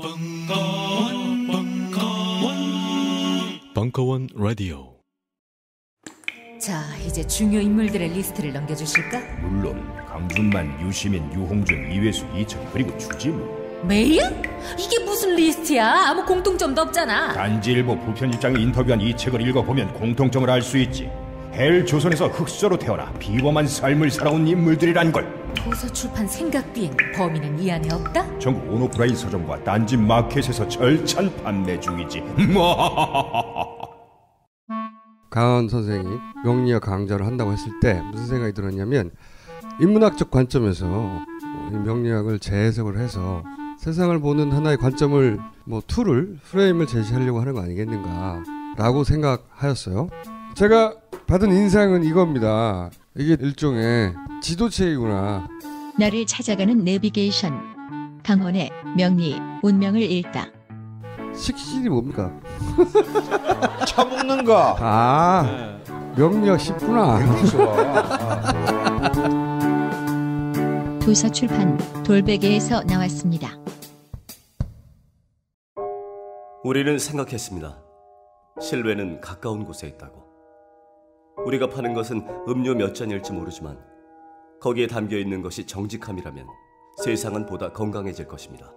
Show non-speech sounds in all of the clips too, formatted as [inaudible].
벙커원, 벙커원, 벙커원 라디오. 자, 이제 중요 인물들의 리스트를 넘겨주실까? 물론 강준만, 유시민, 유홍준, 이회수, 이천 그리고 주지무. 매일 이게 무슨 리스트야? 아무 공통점도 없잖아. 단지일부 부편 입장에 인터뷰한 이 책을 읽어보면 공통점을 알 수 있지. 헬 조선에서 흑수저로 태어나 비범한 삶을 살아온 인물들이란 걸. 도서 출판 생각 비엔 범인은 이 안에 없다? 전국 온오프라인 서점과 딴지 마켓에서 절찬 판매 중이지. [laughs] 강원 선생이 명리학 강좌를 한다고 했을 때 무슨 생각이 들었냐면 인문학적 관점에서 명리학을 재해석을 해서 세상을 보는 하나의 관점을 뭐 툴을 프레임을 제시하려고 하는 거 아니겠는가라고 생각하였어요. 제가 받은 인상은 이겁니다. 이게 일종의 지도체이구나. 나를 찾아가는 내비게이션. 강원의 명리 운명을 읽다. 식신이 뭡니까? 차 [laughs] 먹는 거. 아 네. 명력 쉽구나. 아, 도서 출판 돌베개에서 나왔습니다. 우리는 생각했습니다. 실외는 가까운 곳에 있다고. 우리가 파는 것은 음료 몇 잔일지 모르지만 거기에 담겨 있는 것이 정직함이라면 세상은 보다 건강해질 것입니다.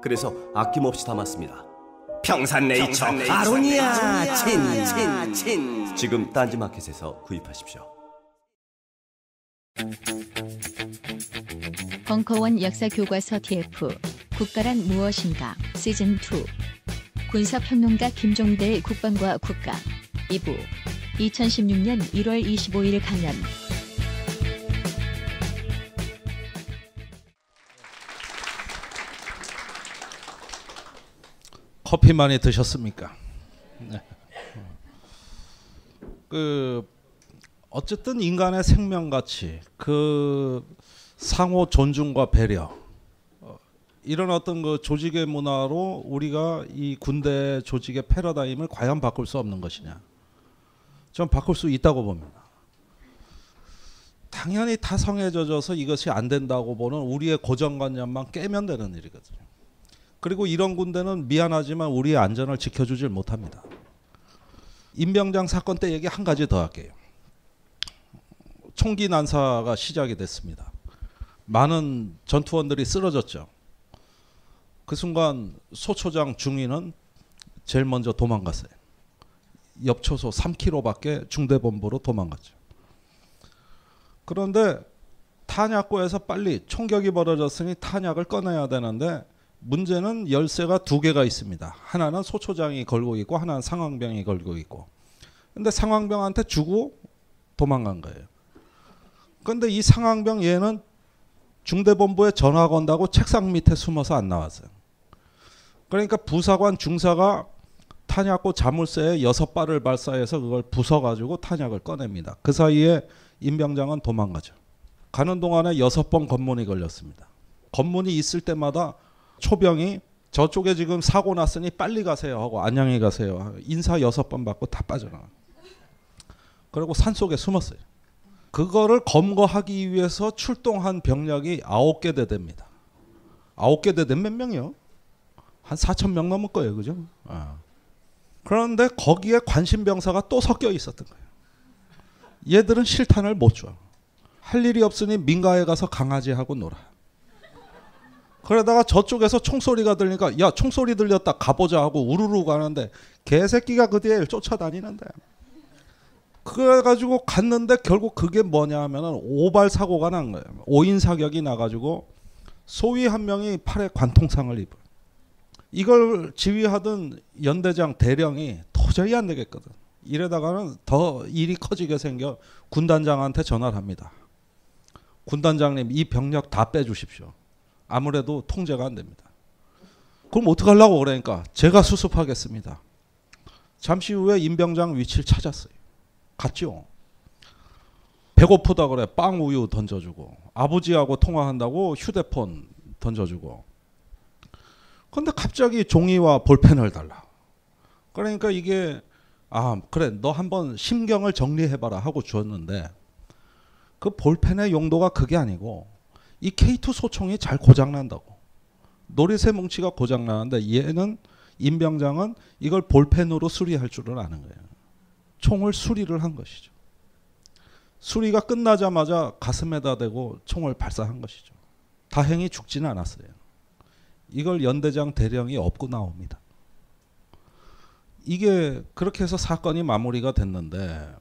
그래서 아낌없이 담았습니다. 평산네이처, 평산네이처 아로니아 친친 지금 딴지마켓에서 구입하십시오. 벙커원 역사 교과서 TF 국가란 무엇인가 시즌 2 군사평론가 김종대 국방과 국가 2부 2016년 1월 25일 강연. 커피 많이 드셨습니까? 네. 그 어쨌든 인간의 생명같이 그 상호 존중과 배려 어, 이런 어떤 그 조직의 문화로 우리가 이 군대 조직의 패러다임을 과연 바꿀 수 없는 것이냐. 전 바꿀 수 있다고 봅니다. 당연히 타성에 젖어서 이것이 안 된다고 보는 우리의 고정관념만 깨면 되는 일이거든요. 그리고 이런 군대는 미안하지만 우리의 안전을 지켜주질 못합니다. 임병장 사건 때 얘기 한 가지 더 할게요. 총기 난사가 시작이 됐습니다. 많은 전투원들이 쓰러졌죠. 그 순간 소초장 중위는 제일 먼저 도망갔어요. 엽초소 3km밖에 중대본부로 도망갔죠. 그런데 탄약고에서 빨리 총격이 벌어졌으니 탄약을 꺼내야 되는데 문제는 열쇠가 두 개가 있습니다. 하나는 소초장이 걸고 있고 하나는 상황병이 걸고 있고. 근데 상황병한테 주고 도망간 거예요. 근데 이 상황병 얘는 중대본부에 전화 건다고 책상 밑에 숨어서 안 나왔어요. 그러니까 부사관 중사가 탄약고 자물쇠에 여섯 발을 발사해서 그걸 부숴가지고 탄약을 꺼냅니다. 그 사이에 임병장은 도망가죠. 가는 동안에 여섯 번 검문이 걸렸습니다. 검문이 있을 때마다 초병이 저쪽에 지금 사고 났으니 빨리 가세요 하고 안양에 가세요. 인사 여섯 번 받고 다 빠져나가. 그리고 산 속에 숨었어요. 그거를 검거하기 위해서 출동한 병력이 아홉 개 대대입니다. 아홉 개 대대 몇 명이요? 한 4천 명 넘을 거예요, 그죠? 아. 그런데 거기에 관심병사가 또 섞여 있었던 거예요. 얘들은 실탄을 못 줘. 할 일이 없으니 민가에 가서 강아지하고 놀아. 그러다가 저쪽에서 총소리가 들리니까 야 총소리 들렸다 가보자 하고 우르르 가는데 개새끼가 그 뒤에 쫓아다니는데 그래가지고 갔는데 결국 그게 뭐냐 하면 오발 사고가 난 거예요. 오인 사격이 나가지고 소위 한 명이 팔에 관통상을 입어요. 이걸 지휘하던 연대장 대령이 도저히 안 되겠거든. 이러다가는 더 일이 커지게 생겨 군단장한테 전화를 합니다. 군단장님 이 병력 다 빼주십시오. 아무래도 통제가 안 됩니다. 그럼 어떡 하려고 그러니까 제가 수습하겠습니다. 잠시 후에 임병장 위치를 찾았어요. 갔죠. 배고프다 그래 빵 우유 던져주고 아버지하고 통화한다고 휴대폰 던져주고 근데 갑자기 종이와 볼펜을 달라. 그러니까 이게 아 그래 너 한번 심경을 정리해봐라 하고 주었는데 그 볼펜의 용도가 그게 아니고 이 K2 소총이 잘 고장난다고 노리새 뭉치가 고장나는데 얘는 임병장은 이걸 볼펜으로 수리할 줄은 아는 거예요. 총을 수리를 한 것이죠. 수리가 끝나자마자 가슴에다 대고 총을 발사한 것이죠. 다행히 죽지는 않았어요. 이걸 연대장 대령이 업고 나옵니다. 이게 그렇게 해서 사건이 마무리가 됐는데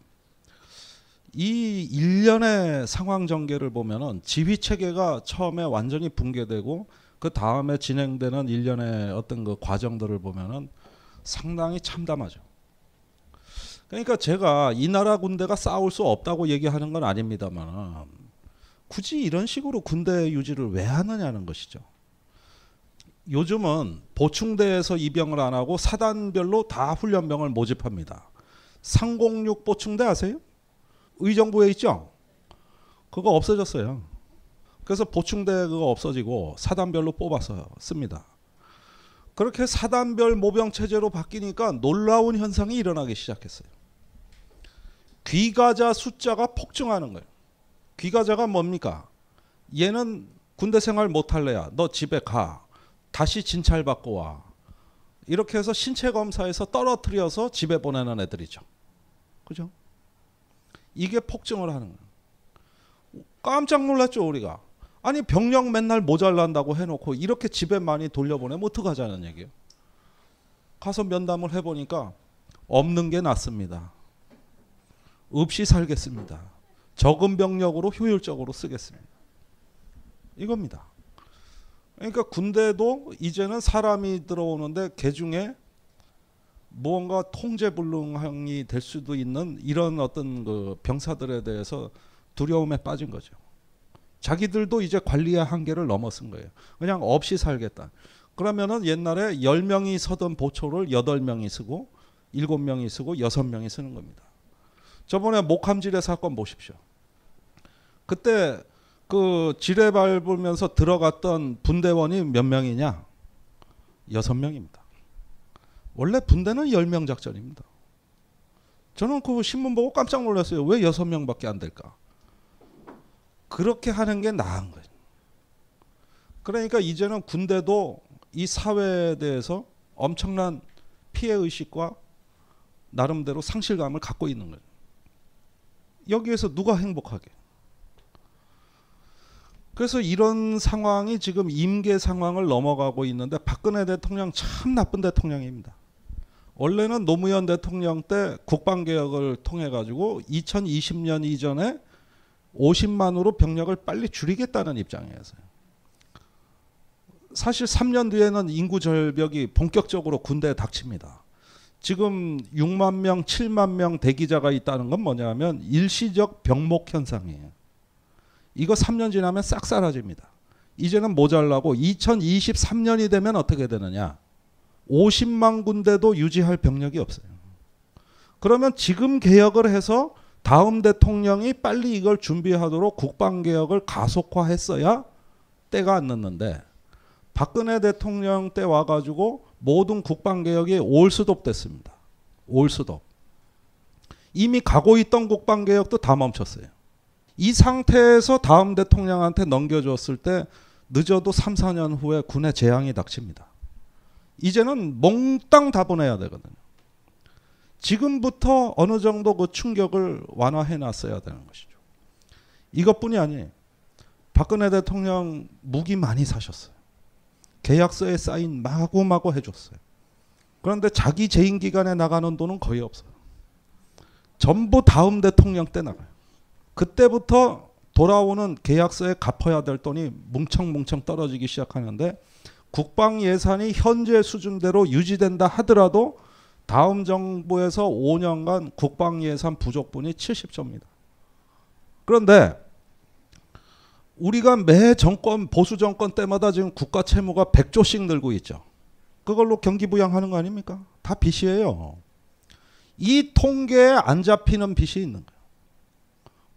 이 일련의 상황 전개를 보면은 지휘 체계가 처음에 완전히 붕괴되고 그 다음에 진행되는 일련의 어떤 그 과정들을 보면은 상당히 참담하죠. 그러니까 제가 이 나라 군대가 싸울 수 없다고 얘기하는 건 아닙니다만 굳이 이런 식으로 군대 유지를 왜 하느냐는 것이죠. 요즘은 보충대에서 입영을 안 하고 사단별로 다 훈련병을 모집합니다. 306 보충대 아세요? 의정부에 있죠? 그거 없어졌어요. 그래서 보충대 그거 없어지고 사단별로 뽑아서 씁니다. 그렇게 사단별 모병 체제로 바뀌니까 놀라운 현상이 일어나기 시작했어요. 귀가자 숫자가 폭증하는 거예요. 귀가자가 뭡니까? 얘는 군대 생활 못 할래야. 너 집에 가. 다시 진찰받고 와. 이렇게 해서 신체 검사에서 떨어뜨려서 집에 보내는 애들이죠. 그죠? 이게 폭증을 하는 거예요. 깜짝 놀랐죠, 우리가. 아니, 병력 맨날 모자란다고 해놓고 이렇게 집에 많이 돌려보내면 어떡하자는 얘기예요. 가서 면담을 해보니까 없는 게 낫습니다. 없이 살겠습니다. 적은 병력으로 효율적으로 쓰겠습니다. 이겁니다. 그러니까 군대도 이제는 사람이 들어오는데 개 그 중에 무언가 통제불능이 될 수도 있는 이런 어떤 그 병사들에 대해서 두려움에 빠진 거죠. 자기들도 이제 관리의 한계를 넘어선 거예요. 그냥 없이 살겠다. 그러면은 옛날에 10명이 서던 보초를 8명이 쓰고 7명이 쓰고 6명이 쓰는 겁니다. 저번에 목함질의 사건 보십시오. 그때 그 지뢰 밟으면서 들어갔던 분대원이 몇 명이냐? 여섯 명입니다. 원래 분대는 열 명 작전입니다. 저는 그 신문 보고 깜짝 놀랐어요. 왜 여섯 명밖에 안 될까? 그렇게 하는 게 나은 거예요. 그러니까 이제는 군대도 이 사회에 대해서 엄청난 피해 의식과 나름대로 상실감을 갖고 있는 거예요. 여기에서 누가 행복하게? 그래서 이런 상황이 지금 임계 상황을 넘어가고 있는데 박근혜 대통령 참 나쁜 대통령입니다. 원래는 노무현 대통령 때 국방개혁을 통해 가지고 2020년 이전에 50만으로 병력을 빨리 줄이겠다는 입장이었어요. 사실 3년 뒤에는 인구 절벽이 본격적으로 군대에 닥칩니다. 지금 6만 명, 7만 명 대기자가 있다는 건 뭐냐면 일시적 병목 현상이에요. 이거 3년 지나면 싹 사라집니다. 이제는 모자라고 2023년이 되면 어떻게 되느냐. 50만 군데도 유지할 병력이 없어요. 그러면 지금 개혁을 해서 다음 대통령이 빨리 이걸 준비하도록 국방개혁을 가속화했어야 때가 안 늦는데 박근혜 대통령 때 와가지고 모든 국방개혁이 올수덥 됐습니다. 올수덥. 이미 가고 있던 국방개혁도 다 멈췄어요. 이 상태에서 다음 대통령한테 넘겨줬을 때 늦어도 3, 4년 후에 군의 재앙이 닥칩니다. 이제는 몽땅 다 보내야 되거든요. 지금부터 어느 정도 그 충격을 완화해 놨어야 되는 것이죠. 이것뿐이 아니 박근혜 대통령 무기 많이 사셨어요. 계약서에 사인 마구마구 해줬어요. 그런데 자기 재임 기간에 나가는 돈은 거의 없어요. 전부 다음 대통령 때 나가요. 그때부터 돌아오는 계약서에 갚아야 될 돈이 뭉청뭉청 떨어지기 시작하는데 국방 예산이 현재 수준대로 유지된다 하더라도 다음 정부에서 5년간 국방 예산 부족분이 70조입니다. 그런데 우리가 매 정권 보수 정권 때마다 지금 국가 채무가 100조씩 늘고 있죠. 그걸로 경기 부양하는 거 아닙니까? 다 빚이에요. 이 통계에 안 잡히는 빚이 있는 거예요.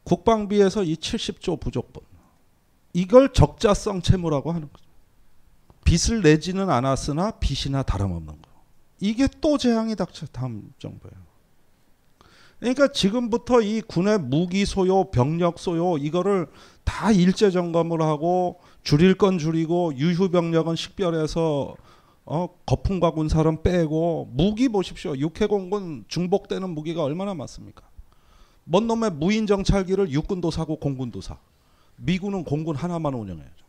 국방비에서 이 70조 부족분 이걸 적자성 채무라고 하는 거죠. 빚을 내지는 않았으나 빚이나 다름없는 거. 이게 또 재앙이 닥쳐 다음 정부예요. 그러니까 지금부터 이 군의 무기 소요, 병력 소요 이거를 다 일제 점검을 하고 줄일 건 줄이고 유휴 병력은 식별해서 어, 거품과 군사는 빼고 무기 보십시오. 육해공군 중복되는 무기가 얼마나 많습니까? 먼 놈의 무인 정찰기를 육군도 사고 공군도 사. 미군은 공군 하나만 운영해야죠.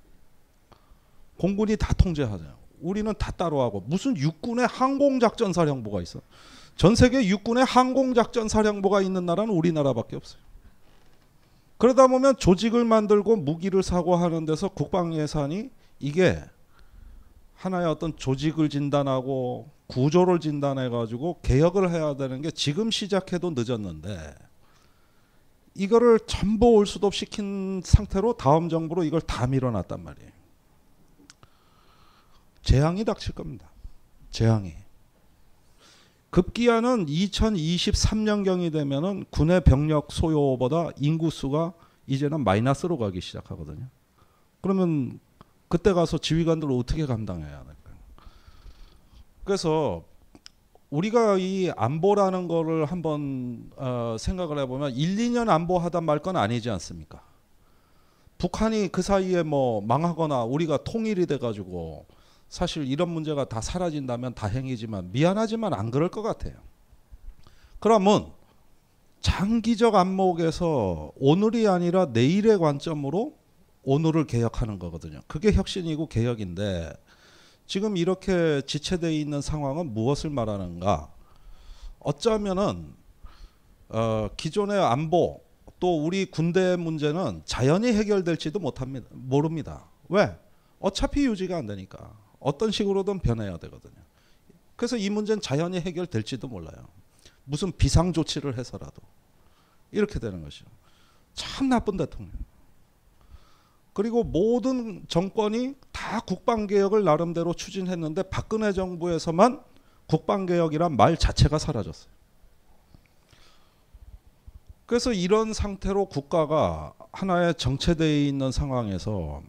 공군이 다 통제하잖아요. 우리는 다 따로 하고 무슨 육군의 항공작전 사령부가 있어? 전 세계 육군의 항공작전 사령부가 있는 나라는 우리나라밖에 없어요. 그러다 보면 조직을 만들고 무기를 사고 하는 데서 국방 예산이 이게 하나의 어떤 조직을 진단하고 구조를 진단해 가지고 개혁을 해야 되는 게 지금 시작해도 늦었는데 이거를 전부 올 수도 시킨 상태로 다음 정부로 이걸 다 밀어놨단 말이에요. 재앙이 닥칠 겁니다. 재앙이. 급기야는 2023년경이 되면은 군의 병력 소요보다 인구수가 이제는 마이너스로 가기 시작하거든요. 그러면 그때 가서 지휘관들 어떻게 감당해야 될까요? 그래서 우리가 이 안보라는 거를 한번 어, 생각을 해보면 1, 2년 안보하다 말건 아니지 않습니까? 북한이 그 사이에 뭐 망하거나 우리가 통일이 돼가지고 사실 이런 문제가 다 사라진다면 다행이지만 미안하지만 안 그럴 것 같아요. 그러면 장기적 안목에서 오늘이 아니라 내일의 관점으로 오늘을 개혁하는 거거든요. 그게 혁신이고 개혁인데 지금 이렇게 지체되어 있는 상황은 무엇을 말하는가? 어쩌면은 어, 기존의 안보 또 우리 군대 문제는 자연히 해결될지도 못합니다. 모릅니다. 왜? 어차피 유지가 안 되니까 어떤 식으로든 변해야 되거든요. 그래서 이 문제는 자연히 해결될지도 몰라요. 무슨 비상 조치를 해서라도 이렇게 되는 것이죠. 참 나쁜 대통령. 그리고 모든 정권이 다 국방개혁을 나름대로 추진했는데 박근혜 정부에서만 국방개혁이란 말 자체가 사라졌어요. 그래서 이런 상태로 국가가 하나의 정체되어 있는 상황에서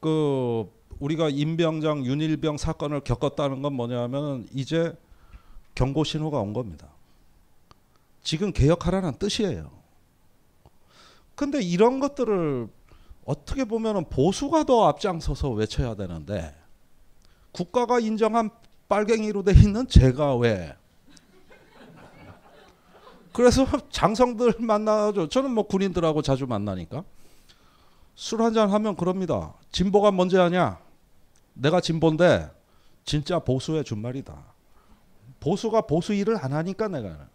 그 우리가 임병장 윤일병 사건을 겪었다는 건 뭐냐면 이제 경고 신호가 온 겁니다. 지금 개혁하라는 뜻이에요. 근데 이런 것들을 어떻게 보면 보수가 더 앞장서서 외쳐야 되는데 국가가 인정한 빨갱이로 돼 있는 제가 왜 그래서 장성들 [laughs] 만나죠. 저는 뭐 군인들하고 자주 만나니까 술 한 잔 하면 그럽니다. 진보가 뭔지 아냐? 내가 진보인데 진짜 보수의 준말이다. 보수가 보수 일을 안 하니까 내가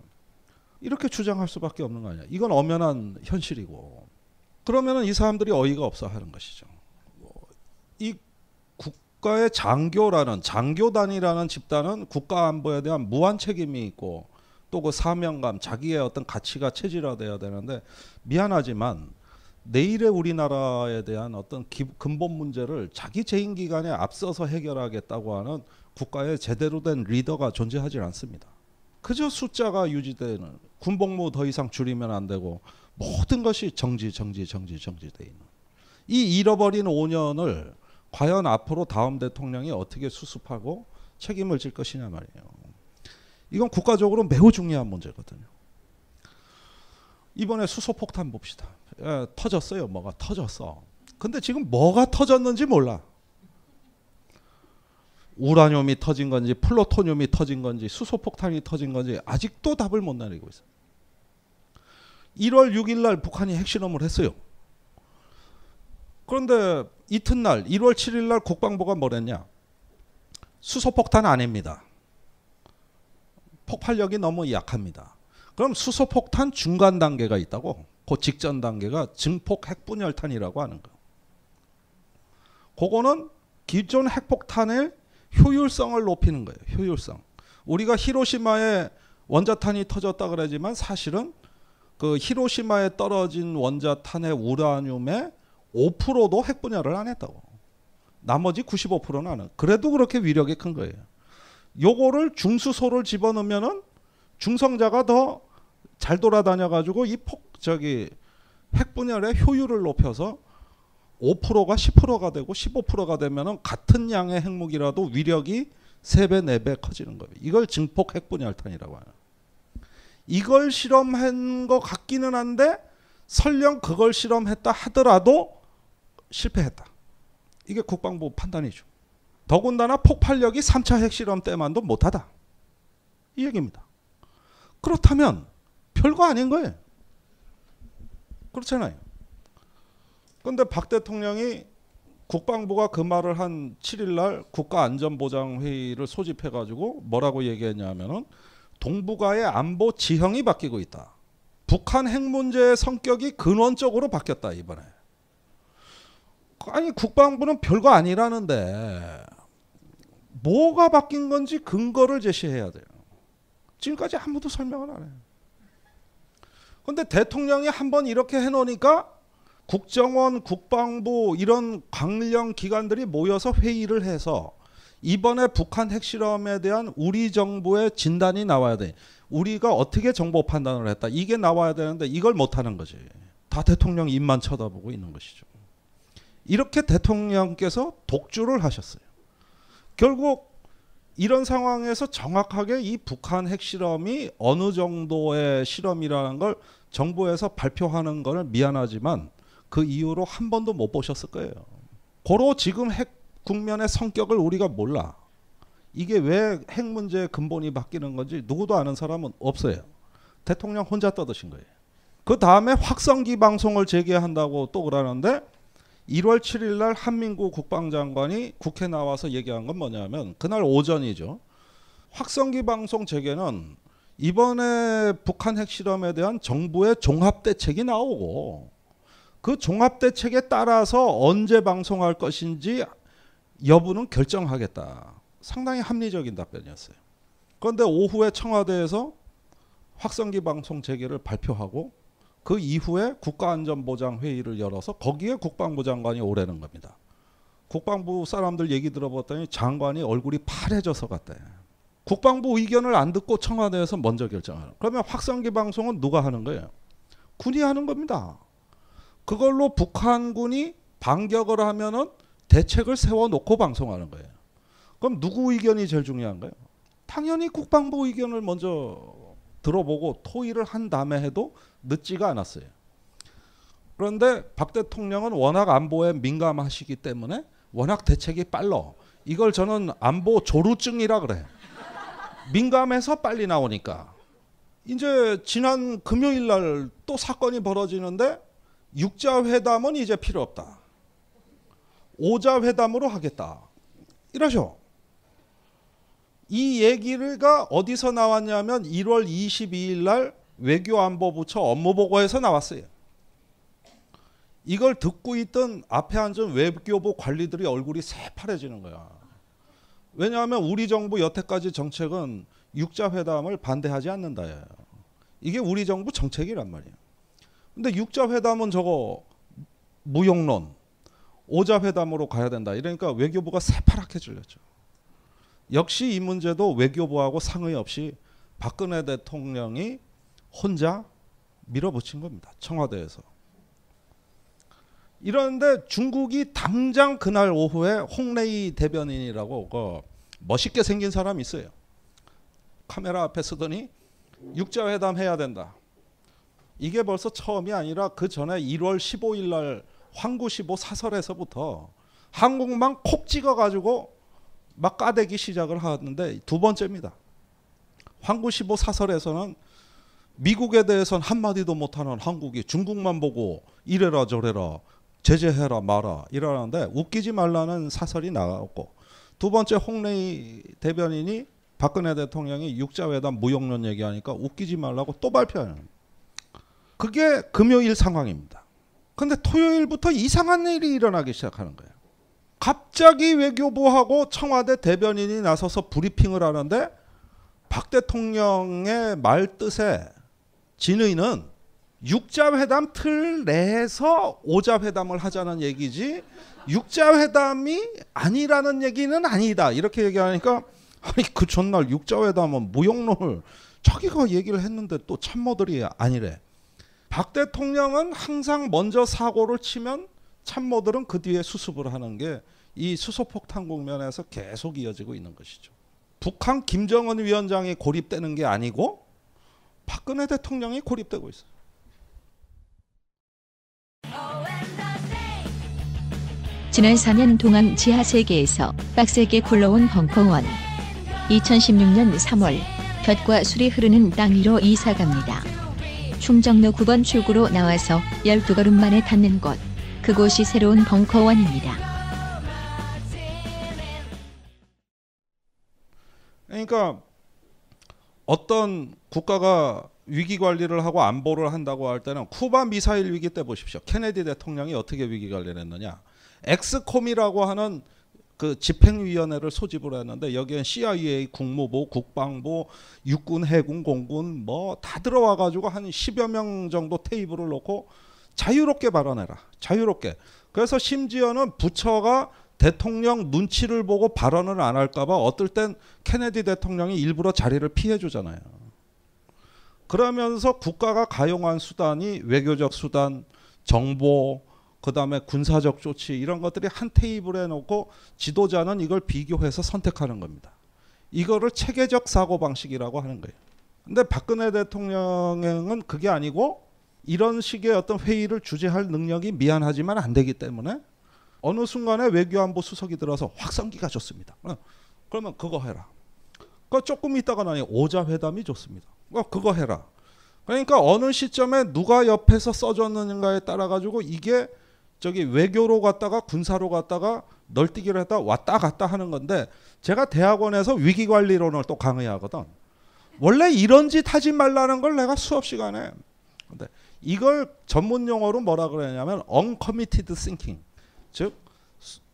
이렇게 주장할 수밖에 없는 거 아니야. 이건 엄연한 현실이고 그러면은 이 사람들이 어이가 없어 하는 것이죠. 이 국가의 장교라는 장교단이라는 집단은 국가 안보에 대한 무한 책임이 있고 또 그 사명감, 자기의 어떤 가치가 체질화돼야 되는데 미안하지만 내일의 우리나라에 대한 어떤 기, 근본 문제를 자기 재임 기간에 앞서서 해결하겠다고 하는 국가의 제대로 된 리더가 존재하지 않습니다. 그저 숫자가 유지되는 군복무 더 이상 줄이면 안 되고 모든 것이 정지, 정지, 정지, 정지돼 있는. 이 잃어버린 5년을 과연 앞으로 다음 대통령이 어떻게 수습하고 책임을 질 것이냐 말이에요. 이건 국가적으로 매우 중요한 문제거든요. 이번에 수소폭탄 봅시다. 예, 터졌어요. 뭐가 터졌어. 근데 지금 뭐가 터졌는지 몰라. 우라늄이 터진 건지 플루토늄이 터진 건지 수소폭탄이 터진 건지 아직도 답을 못 내리고 있어. 1월 6일 날 북한이 핵실험을 했어요. 그런데 이튿날 1월 7일 날 국방부가 뭐랬냐? 수소폭탄 아닙니다. 폭발력이 너무 약합니다. 그럼 수소폭탄 중간 단계가 있다고 그 직전 단계가 증폭 핵분열탄이라고 하는 거. 그거는 기존 핵폭탄의 효율성을 높이는 거예요. 효율성. 우리가 히로시마에 원자탄이 터졌다 그러지만 사실은 그 히로시마에 떨어진 원자 탄의 우라늄에 5%도 핵분열을안 했다고. 나머지 95%는 안 해. 그래도 그렇게 위력이 큰 거예요. 요거를 중수소를 집어넣으면은 중성자가 더 잘 돌아다녀 가지고 이폭 저기 핵 분열의 효율을 높여서 5%가 10%가 되고 15%가 되면은 같은 양의 핵무기라도 위력이 3배, 4배 커지는 거예요. 이걸 증폭 핵분열탄이라고 하는. 이걸 실험한 것 같기는 한데 설령 그걸 실험했다 하더라도 실패했다. 이게 국방부 판단이죠. 더군다나 폭발력이 3차 핵실험 때만도 못하다. 이 얘기입니다. 그렇다면 별거 아닌 거예요. 그렇잖아요. 그런데 박 대통령이 국방부가 그 말을 한 7일 날 국가안전보장회의를 소집해가지고 뭐라고 얘기했냐면은 동북아의 안보 지형이 바뀌고 있다. 북한 핵 문제의 성격이 근원적으로 바뀌었다 이번에. 아니 국방부는 별거 아니라는데 뭐가 바뀐 건지 근거를 제시해야 돼요. 지금까지 아무도 설명을 안 해요. 근데 대통령이 한번 이렇게 해놓으니까 국정원, 국방부 이런 관련 기관들이 모여서 회의를 해서 이번에 북한 핵실험에 대한 우리 정부의 진단이 나와야 돼. 우리가 어떻게 정보 판단을 했다. 이게 나와야 되는데 이걸 못 하는 거지. 다 대통령 입만 쳐다보고 있는 것이죠. 이렇게 대통령께서 독주를 하셨어요. 결국 이런 상황에서 정확하게 이 북한 핵실험이 어느 정도의 실험이라는 걸 정부에서 발표하는 거는 미안하지만 그 이후로 한 번도 못 보셨을 거예요. 고로 지금 핵 국면의 성격을 우리가 몰라. 이게 왜 핵 문제의 근본이 바뀌는 건지 누구도 아는 사람은 없어요. 대통령 혼자 떠드신 거예요. 그 다음에 확성기 방송을 재개한다고 또 그러는데 1월 7일 날 한민구 국방장관이 국회 나와서 얘기한 건 뭐냐면 그날 오전이죠. 확성기 방송 재개는 이번에 북한 핵실험에 대한 정부의 종합대책이 나오고 그 종합대책에 따라서 언제 방송할 것인지 여부는 결정하겠다. 상당히 합리적인 답변이었어요. 그런데 오후에 청와대에서 확성기 방송 재개를 발표하고 그 이후에 국가안전보장회의를 열어서 거기에 국방부 장관이 오래는 겁니다. 국방부 사람들 얘기 들어봤더니 장관이 얼굴이 파래져서 갔대. 국방부 의견을 안 듣고 청와대에서 먼저 결정하는. 그러면 확성기 방송은 누가 하는 거예요? 군이 하는 겁니다. 그걸로 북한군이 반격을 하면은 대책을 세워놓고 방송하는 거예요. 그럼 누구 의견이 제일 중요한가요? 당연히 국방부 의견을 먼저 들어보고 토의를 한 다음에 해도 늦지가 않았어요. 그런데 박 대통령은 워낙 안보에 민감하시기 때문에 워낙 대책이 빨러 이걸 저는 안보 조루증이라 그래. 민감해서 빨리 나오니까. 이제 지난 금요일 날 또 사건이 벌어지는데 육자회담은 이제 필요 없다. 오자회담으로 하겠다. 이러셔. 이 얘기가 어디서 나왔냐면 1월 22일 날 외교안보부처 업무보고에서 나왔어요. 이걸 듣고 있던 앞에 앉은 외교부 관리들이 얼굴이 새파래지는 거야. 왜냐하면 우리 정부 여태까지 정책은 육자회담을 반대하지 않는다예요. 이게 우리 정부 정책이란 말이에요. 근데 육자회담은 저거 무용론 오자 회담으로 가야 된다. 이러니까 외교부가 새파랗게 질렸죠. 역시 이 문제도 외교부하고 상의 없이 박근혜 대통령이 혼자 밀어붙인 겁니다. 청와대에서. 이런데 중국이 당장 그날 오후에 홍레이 대변인이라고 그 멋있게 생긴 사람이 있어요. 카메라 앞에 서더니 육자회담 해야 된다. 이게 벌써 처음이 아니라 그 전에 1월 15일 날 황구시보 사설에서부터 한국만 콕 찍어가지고 막 까대기 시작을 하는데 두 번째입니다. 황구시보 사설에서는 미국에 대해서는 한마디도 못하는 한국이 중국만 보고 이래라 저래라 제재해라 마라 이러는데 웃기지 말라는 사설이 나왔고 두 번째 홍래희 대변인이 박근혜 대통령이 육자회담 무용론 얘기하니까 웃기지 말라고 또 발표하는 그게 금요일 상황입니다. 근데 토요일부터 이상한 일이 일어나기 시작하는 거예요. 갑자기 외교부하고 청와대 대변인이 나서서 브리핑을 하는데 박 대통령의 말 뜻에 진의는 육자회담 틀 내에서 오자회담을 하자는 얘기지 육자회담이 아니라는 얘기는 아니다 이렇게 얘기하니까 아니 그 전날 육자회담은 무용론을 자기가 얘기를 했는데 또 참모들이 아니래 박 대통령은 항상 먼저 사고를 치면 참모들은 그 뒤에 수습을 하는 게 이 수소폭탄 국면에서 계속 이어지고 있는 것이죠. 북한 김정은 위원장이 고립되는 게 아니고 박근혜 대통령이 고립되고 있어요. 지난 4년 동안 지하 세계에서 빡세게 굴러온 벙커원. 2016년 3월 볕과 술이 흐르는 땅 위로 이사 갑니다. 충정로 9번 출구로 나와서 12걸음 만에 닿는 곳. 그곳이 새로운 벙커원입니다. 그러니까 어떤 국가가 위기 관리를 하고 안보를 한다고 할 때는 쿠바 미사일 위기 때 보십시오. 케네디 대통령이 어떻게 위기 관리를 했느냐. 엑스콤이라고 하는 그 집행위원회를 소집을 했는데 여기엔 CIA, 국무부, 국방부, 육군, 해군, 공군 뭐 다 들어와 가지고 한 10여 명 정도 테이블을 놓고 자유롭게 발언해라. 자유롭게. 그래서 심지어는 부처가 대통령 눈치를 보고 발언을 안 할까봐 어떨 땐 케네디 대통령이 일부러 자리를 피해 주잖아요. 그러면서 국가가 가용한 수단이 외교적 수단, 정보, 그다음에 군사적 조치 이런 것들이 한 테이블에 놓고 지도자는 이걸 비교해서 선택하는 겁니다. 이거를 체계적 사고 방식이라고 하는 거예요. 근데 박근혜 대통령은 그게 아니고 이런 식의 어떤 회의를 주재할 능력이 미안하지만 안 되기 때문에 어느 순간에 외교안보 수석이 들어서 확성기가 좋습니다. 어, 그러면 그거 해라. 그 조금 있다가 나니 오자 회담이 좋습니다. 어, 그거 해라. 그러니까 어느 시점에 누가 옆에서 써줬는가에 따라 가지고 이게 저기 외교로 갔다가 군사로 갔다가 널뛰기로 했다 왔다 갔다 하는 건데 제가 대학원에서 위기관리론을 또 강의하거든. 원래 이런 짓 하지 말라는 걸 내가 수업 시간에 근데 이걸 전문 용어로 뭐라 그러냐면 uncommitted thinking 즉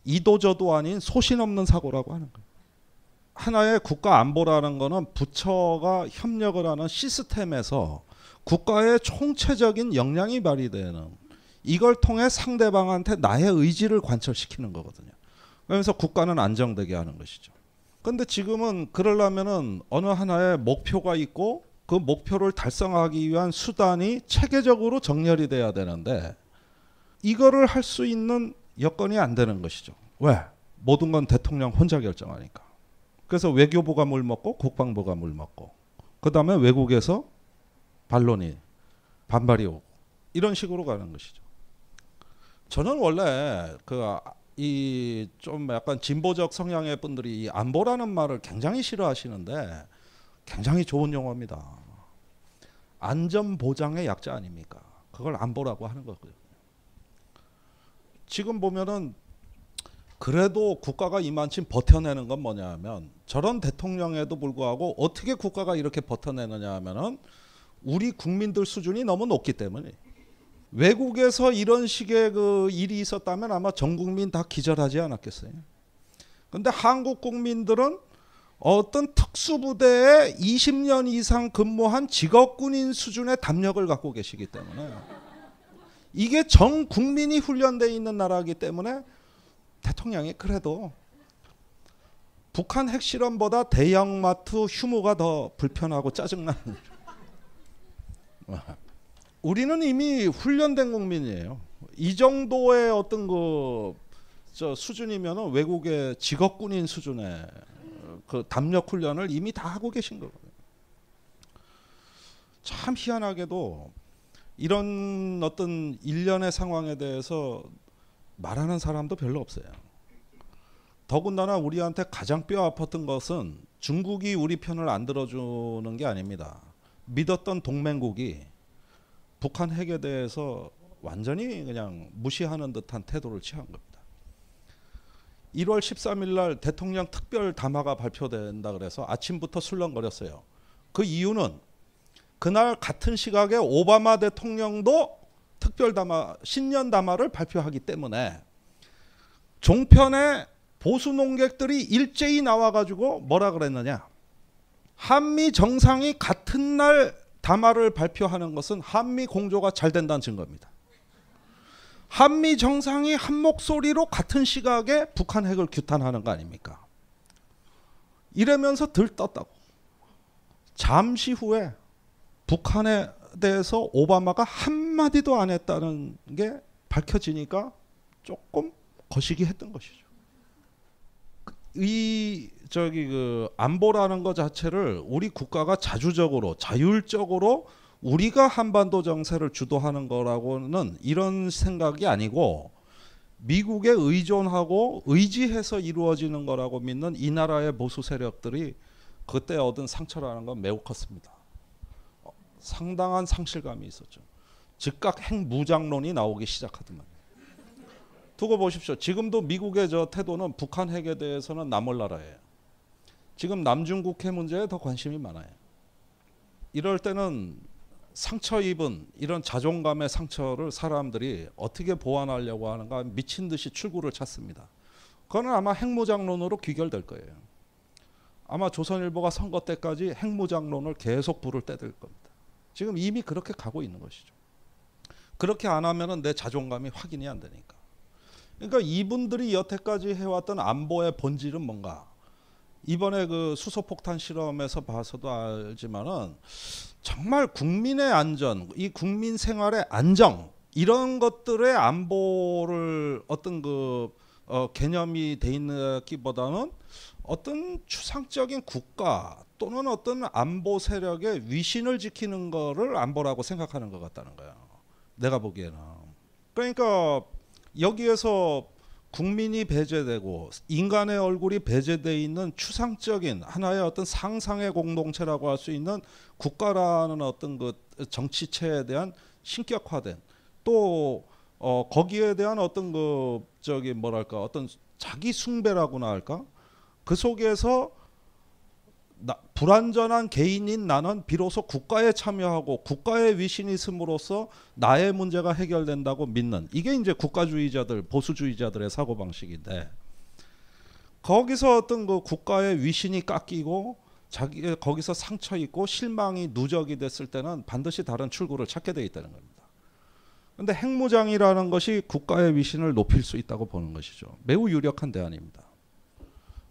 이도저도 아닌 소신 없는 사고라고 하는 거예요. 하나의 국가 안보라는 거는 부처가 협력을 하는 시스템에서 국가의 총체적인 역량이 발휘되는 이걸 통해 상대방한테 나의 의지를 관철시키는 거거든요. 그러면서 국가는 안정되게 하는 것이죠. 근데 지금은 그러려면은 어느 하나의 목표가 있고 그 목표를 달성하기 위한 수단이 체계적으로 정렬이 돼야 되는데 이거를 할 수 있는 여건이 안 되는 것이죠. 왜? 모든 건 대통령 혼자 결정하니까. 그래서 외교부가 물 먹고 국방부가 물 먹고 그다음에 외국에서 반론이 반발이 오고 이런 식으로 가는 것이죠. 저는 원래 그 이좀 아, 약간 진보적 성향의 분들이 이 안보라는 말을 굉장히 싫어하시는데 굉장히 좋은 용어입니다. 안전 보장의 약자 아닙니까? 그걸 안보라고 하는 거거든요 지금 보면은 그래도 국가가 이만큼 버텨내는 건 뭐냐면 저런 대통령에도 불구하고 어떻게 국가가 이렇게 버텨내느냐 하면은 우리 국민들 수준이 너무 높기 때문에 외국에서 이런 식의 그 일이 있었다면 아마 전 국민 다 기절하지 않았겠어요. 근데 한국 국민들은 어떤 특수부대에 20년 이상 근무한 직업군인 수준의 담력을 갖고 계시기 때문에 이게 전 국민이 훈련되어 있는 나라이기 때문에 대통령이 그래도 북한 핵실험보다 대형마트 휴무가 더 불편하고 짜증나는 [laughs] 우리는 이미 훈련된 국민이에요. 이 정도의 어떤 그 수준이면 외국의 직업군인 수준의 그 담력 훈련을 이미 다 하고 계신 거거든요. 참 희한하게도 이런 어떤 일련의 상황에 대해서 말하는 사람도 별로 없어요. 더군다나 우리한테 가장 뼈 아팠던 것은 중국이 우리 편을 안 들어주는 게 아닙니다. 믿었던 동맹국이 북한 핵에 대해서 완전히 그냥 무시하는 듯한 태도를 취한 겁니다. 1월 13일 날 대통령 특별 담화가 발표된다 그래서 아침부터 술렁거렸어요. 그 이유는 그날 같은 시각에 오바마 대통령도 특별 담화 신년 담화를 발표하기 때문에 종편에 보수 농객들이 일제히 나와 가지고 뭐라 그랬느냐? 한미 정상이 같은 날 담화를 발표하는 것은 한미 공조가 잘 된다는 증거입니다. 한미 정상이 한 목소리로 같은 시각에 북한 핵을 규탄하는 거 아닙니까? 이러면서 들떴다고. 잠시 후에 북한에 대해서 오바마가 한마디도 안 했다는 게 밝혀지니까 조금 거시기 했던 것이죠. 이 저기 그 안보라는 것 자체를 우리 국가가 자주적으로 자율적으로 우리가 한반도 정세를 주도하는 거라고는 이런 생각이 아니고 미국에 의존하고 의지해서 이루어지는 거라고 믿는 이 나라의 보수 세력들이 그때 얻은 상처라는 건 매우 컸습니다. 어, 상당한 상실감이 있었죠. 즉각 핵무장론이 나오기 시작하더만요. 두고 보십시오. 지금도 미국의 저 태도는 북한 핵에 대해서는 나몰라라예요 지금 남중국 해 문제에 더 관심이 많아요. 이럴 때는 상처 입은 이런 자존감의 상처를 사람들이 어떻게 보완하려고 하는가 미친 듯이 출구를 찾습니다. 그거는 아마 핵무장론으로 귀결될 거예요. 아마 조선일보가 선거 때까지 핵무장론을 계속 부를 때 될 겁니다. 지금 이미 그렇게 가고 있는 것이죠. 그렇게 안 하면은 내 자존감이 확인이 안 되니까. 그러니까 이분들이 여태까지 해왔던 안보의 본질은 뭔가 이번에 그 수소폭탄 실험에서 봐서도 알지만은 정말 국민의 안전, 이 국민 생활의 안정 이런 것들의 안보를 어떤 그 어, 개념이 돼 있기보다는 어떤 추상적인 국가 또는 어떤 안보 세력의 위신을 지키는 거를 안보라고 생각하는 것 같다는 거예요. 내가 보기에는. 그러니까 여기에서 국민이 배제되고 인간의 얼굴이 배제돼 있는 추상적인 하나의 어떤 상상의 공동체라고 할 수 있는 국가라는 어떤 그 정치체에 대한 신격화된 또 어, 거기에 대한 어떤 그 저기 뭐랄까 어떤 자기 숭배라고나 할까 그 속에서 나, 불완전한 개인인 나는 비로소 국가에 참여하고 국가의 위신이 있음으로써 나의 문제가 해결된다고 믿는 이게 이제 국가주의자들 보수주의자들의 사고방식인데 거기서 어떤 그 국가의 위신이 깎이고 자기 거기서 상처 있고 실망이 누적이 됐을 때는 반드시 다른 출구를 찾게 돼 있다는 겁니다. 근데 핵무장이라는 것이 국가의 위신을 높일 수 있다고 보는 것이죠. 매우 유력한 대안입니다.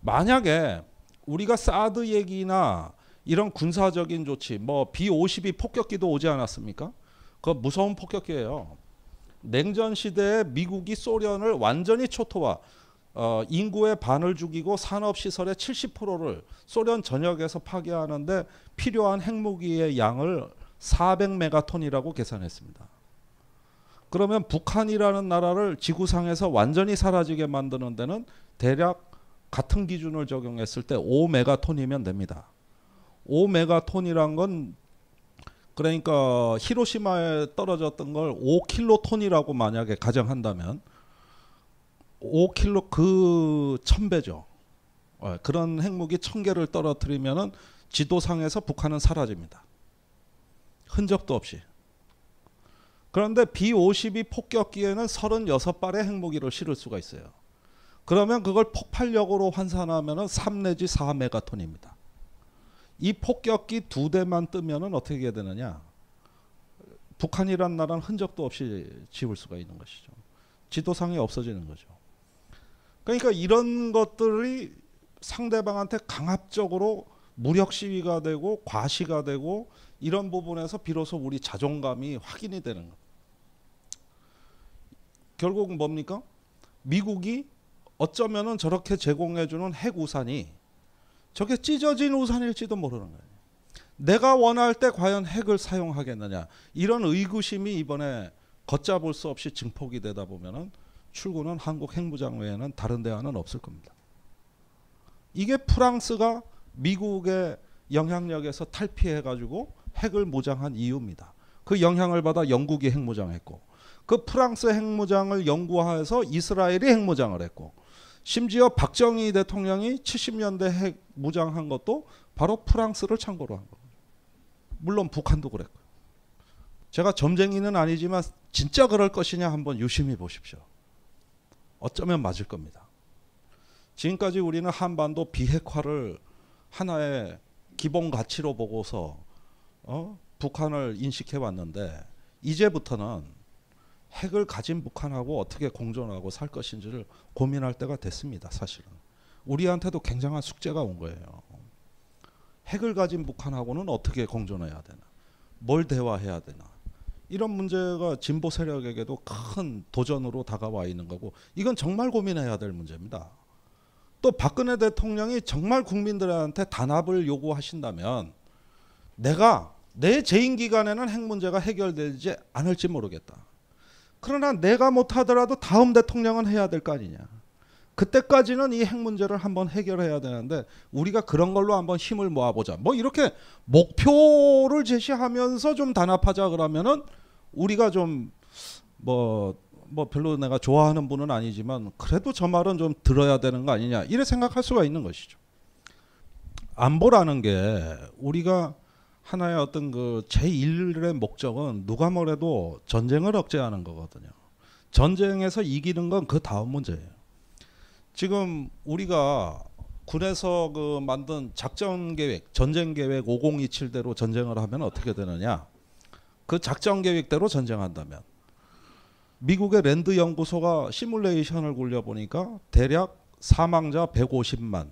만약에 우리가 사드 얘기나 이런 군사적인 조치, 뭐 B52 폭격기도 오지 않았습니까? 그 무서운 폭격기예요. 냉전 시대에 미국이 소련을 완전히 초토화, 어, 인구의 반을 죽이고 산업 시설의 70%를 소련 전역에서 파괴하는데 필요한 핵무기의 양을 400메가톤이라고 계산했습니다. 그러면 북한이라는 나라를 지구상에서 완전히 사라지게 만드는 데는 대략 같은 기준을 적용했을 때 5메가톤이면 됩니다. 5메가톤이란 건 그러니까 히로시마에 떨어졌던 걸 5킬로톤이라고 만약에 가정한다면 5킬로 그1배죠 예, 그런 핵무기 1개를떨어뜨리면 지도상에서 북한은 사라집니다. 흔적도 없이. 그런데 B-52 폭격기에는 36발의 핵무기를 실을 수가 있어요. 그러면 그걸 폭발력으로 환산하면3 내지 4 메가톤입니다. 이 폭격기 두 대만 뜨면 어떻게 되느냐? 북한이란 나라는 흔적도 없이 지울 수가 있는 것이죠. 지도상에 없어지는 거죠. 그러니까 이런 것들이 상대방한테 강압적으로 무력 시위가 되고 과시가 되고 이런 부분에서 비로소 우리 자존감이 확인이 되는 거. 결국 뭡니까? 미국이 어쩌면은 저렇게 제공해주는 핵 우산이 저게 찢어진 우산일지도 모르는 거예요. 내가 원할 때 과연 핵을 사용하겠느냐 이런 의구심이 이번에 걷잡을 수 없이 증폭이 되다 보면은 출구는 한국 핵무장 외에는 다른 대안은 없을 겁니다. 이게 프랑스가 미국의 영향력에서 탈피해 가지고 핵을 모장한 이유입니다. 그 영향을 받아 영국이 핵무장했고 그 프랑스 핵무장을 연구해서 이스라엘이 핵무장을 했고 심지어 박정희 대통령이 70년대 핵 무장한 것도 바로 프랑스를 참고로 한 거예요. 물론 북한도 그랬고 제가 점쟁이는 아니지만 진짜 그럴 것이냐 한번 유심히 보십시오. 어쩌면 맞을 겁니다. 지금까지 우리는 한반도 비핵화를 하나의 기본 가치로 보고서 어? 북한을 인식해 왔는데 이제부터는 핵을 가진 북한하고 어떻게 공존하고 살 것인지를 고민할 때가 됐습니다. 사실은 우리한테도 굉장한 숙제가 온 거예요. 핵을 가진 북한하고는 어떻게 공존해야 되나, 뭘 대화해야 되나 이런 문제가 진보 세력에게도 큰 도전으로 다가와 있는 거고 이건 정말 고민해야 될 문제입니다. 또 박근혜 대통령이 정말 국민들한테 단합을 요구하신다면 내가 내 재임 기간에는 핵 문제가 해결되지 않을지 모르겠다. 그러나 내가 못하더라도 다음 대통령은 해야 될 거 아니냐. 그때까지는 이 핵 문제를 한번 해결해야 되는데 우리가 그런 걸로 한번 힘을 모아보자. 뭐 이렇게 목표를 제시하면서 좀 단합하자 그러면은 우리가 좀 뭐뭐 뭐 별로 내가 좋아하는 분은 아니지만 그래도 저 말은 좀 들어야 되는 거 아니냐 이래 생각할 수가 있는 것이죠. 안보라는 게 우리가 하나의 어떤 그 제1의 목적은 누가 뭐래도 전쟁을 억제하는 거거든요. 전쟁에서 이기는 건 그 다음 문제예요. 지금 우리가 군에서 그 만든 작전 계획, 전쟁 계획 5027대로 전쟁을 하면 어떻게 되느냐? 그 작전 계획대로 전쟁한다면 미국의 랜드 연구소가 시뮬레이션을 굴려 보니까 대략 사망자 150만,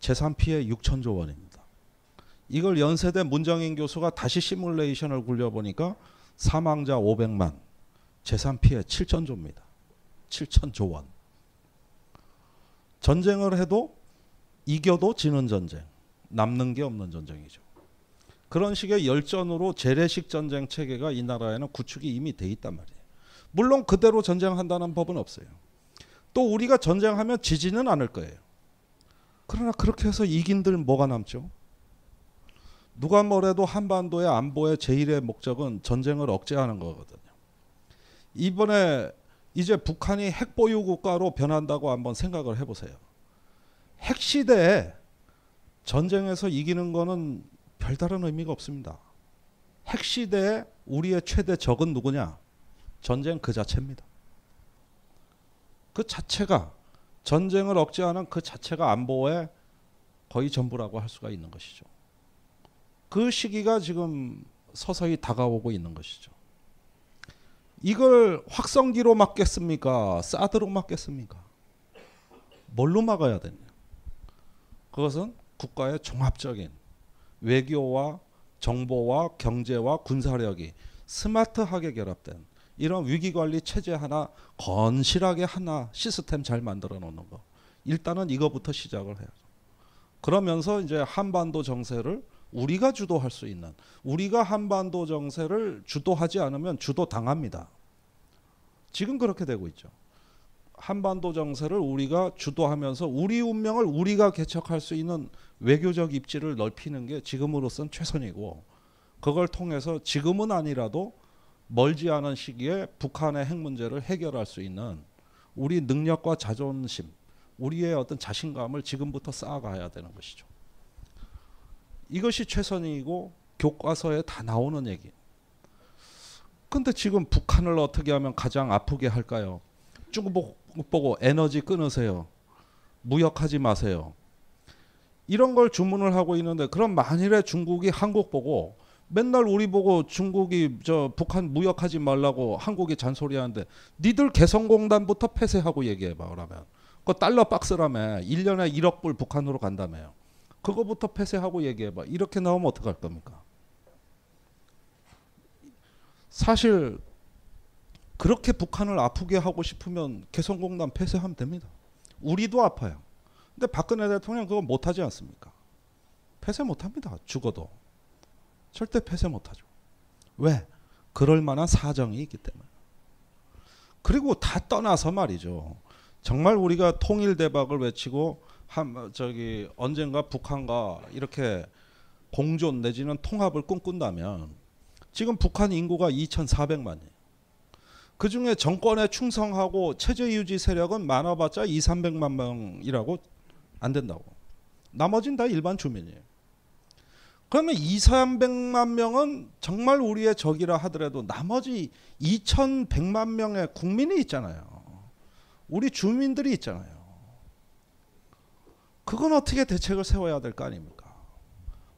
재산 피해 6천조 원입니다. 이걸 연세대 문정인 교수가 다시 시뮬레이션을 굴려보니까 사망자 500만, 재산 피해 7천조입니다. 7천조 원. 전쟁을 해도 이겨도 지는 전쟁. 남는 게 없는 전쟁이죠. 그런 식의 열전으로 재래식 전쟁 체계가 이 나라에는 구축이 이미 돼 있단 말이에요. 물론 그대로 전쟁한다는 법은 없어요. 또 우리가 전쟁하면 지지는 않을 거예요. 그러나 그렇게 해서 이긴들 뭐가 남죠? 누가 뭐래도 한반도의 안보의 제일의 목적은 전쟁을 억제하는 거거든요. 이번에 이제 북한이 핵 보유 국가로 변한다고 한번 생각을 해보세요. 핵 시대에 전쟁에서 이기는 거는 별다른 의미가 없습니다. 핵 시대에 우리의 최대 적은 누구냐? 전쟁 그 자체입니다. 그 자체가 전쟁을 억제하는 그 자체가 안보의 거의 전부라고 할 수가 있는 것이죠. 그 시기가 지금 서서히 다가오고 있는 것이죠. 이걸 확성기로 막겠습니까? 사드로 막겠습니까? 뭘로 막아야 되냐? 그것은 국가의 종합적인 외교와 정보와 경제와 군사력이 스마트하게 결합된 이런 위기관리 체제 하나 건실하게 하나 시스템 잘 만들어 놓는 거. 일단은 이거부터 시작을 해야죠. 그러면서 이제 한반도 정세를 우리가 주도할 수 있는 우리가 한반도 정세를 주도하지 않으면 주도 당합니다. 지금 그렇게 되고 있죠. 한반도 정세를 우리가 주도하면서 우리 운명을 우리가 개척할 수 있는 외교적 입지를 넓히는 게 지금으로선 최선이고 그걸 통해서 지금은 아니라도 멀지 않은 시기에 북한의 핵 문제를 해결할 수 있는 우리 능력과 자존심, 우리의 어떤 자신감을 지금부터 쌓아가야 되는 것이죠. 이것이 최선이고 교과서에 다 나오는 얘기. 근데 지금 북한을 어떻게 하면 가장 아프게 할까요? 중국 보고 에너지 끊으세요. 무역하지 마세요. 이런 걸 주문을 하고 있는데 그럼 만일에 중국이 한국 보고 맨날 우리 보고 중국이 저 북한 무역하지 말라고 한국이 잔소리하는데 니들 개성공단부터 폐쇄하고 얘기해 봐 그러면 그 달러 박스라며 1년에 1억 불 북한으로 간다며요. 그거부터 폐쇄하고 얘기해봐. 이렇게 나오면 어떡할 겁니까? 사실 그렇게 북한을 아프게 하고 싶으면 개성공단 폐쇄하면 됩니다. 우리도 아파요. 근데 박근혜 대통령 그거 못하지 않습니까? 폐쇄 못합니다. 죽어도 절대 폐쇄 못하죠. 왜? 그럴 만한 사정이 있기 때문에. 그리고 다 떠나서 말이죠. 정말 우리가 통일 대박을 외치고 한 저기 언젠가 북한과 이렇게 공존 내지는 통합을 꿈꾼다면 지금 북한 인구가 2,400만이에요. 그 중에 정권에 충성하고 체제 유지 세력은 많아봤자 2, 300만 명이라고 안 된다고. 나머진 다 일반 주민이에요. 그러면 2, 300만 명은 정말 우리의 적이라 하더라도 나머지 2,100만 명의 국민이 있잖아요. 우리 주민들이 있잖아요. 그건 어떻게 대책을 세워야 될 거 아닙니까?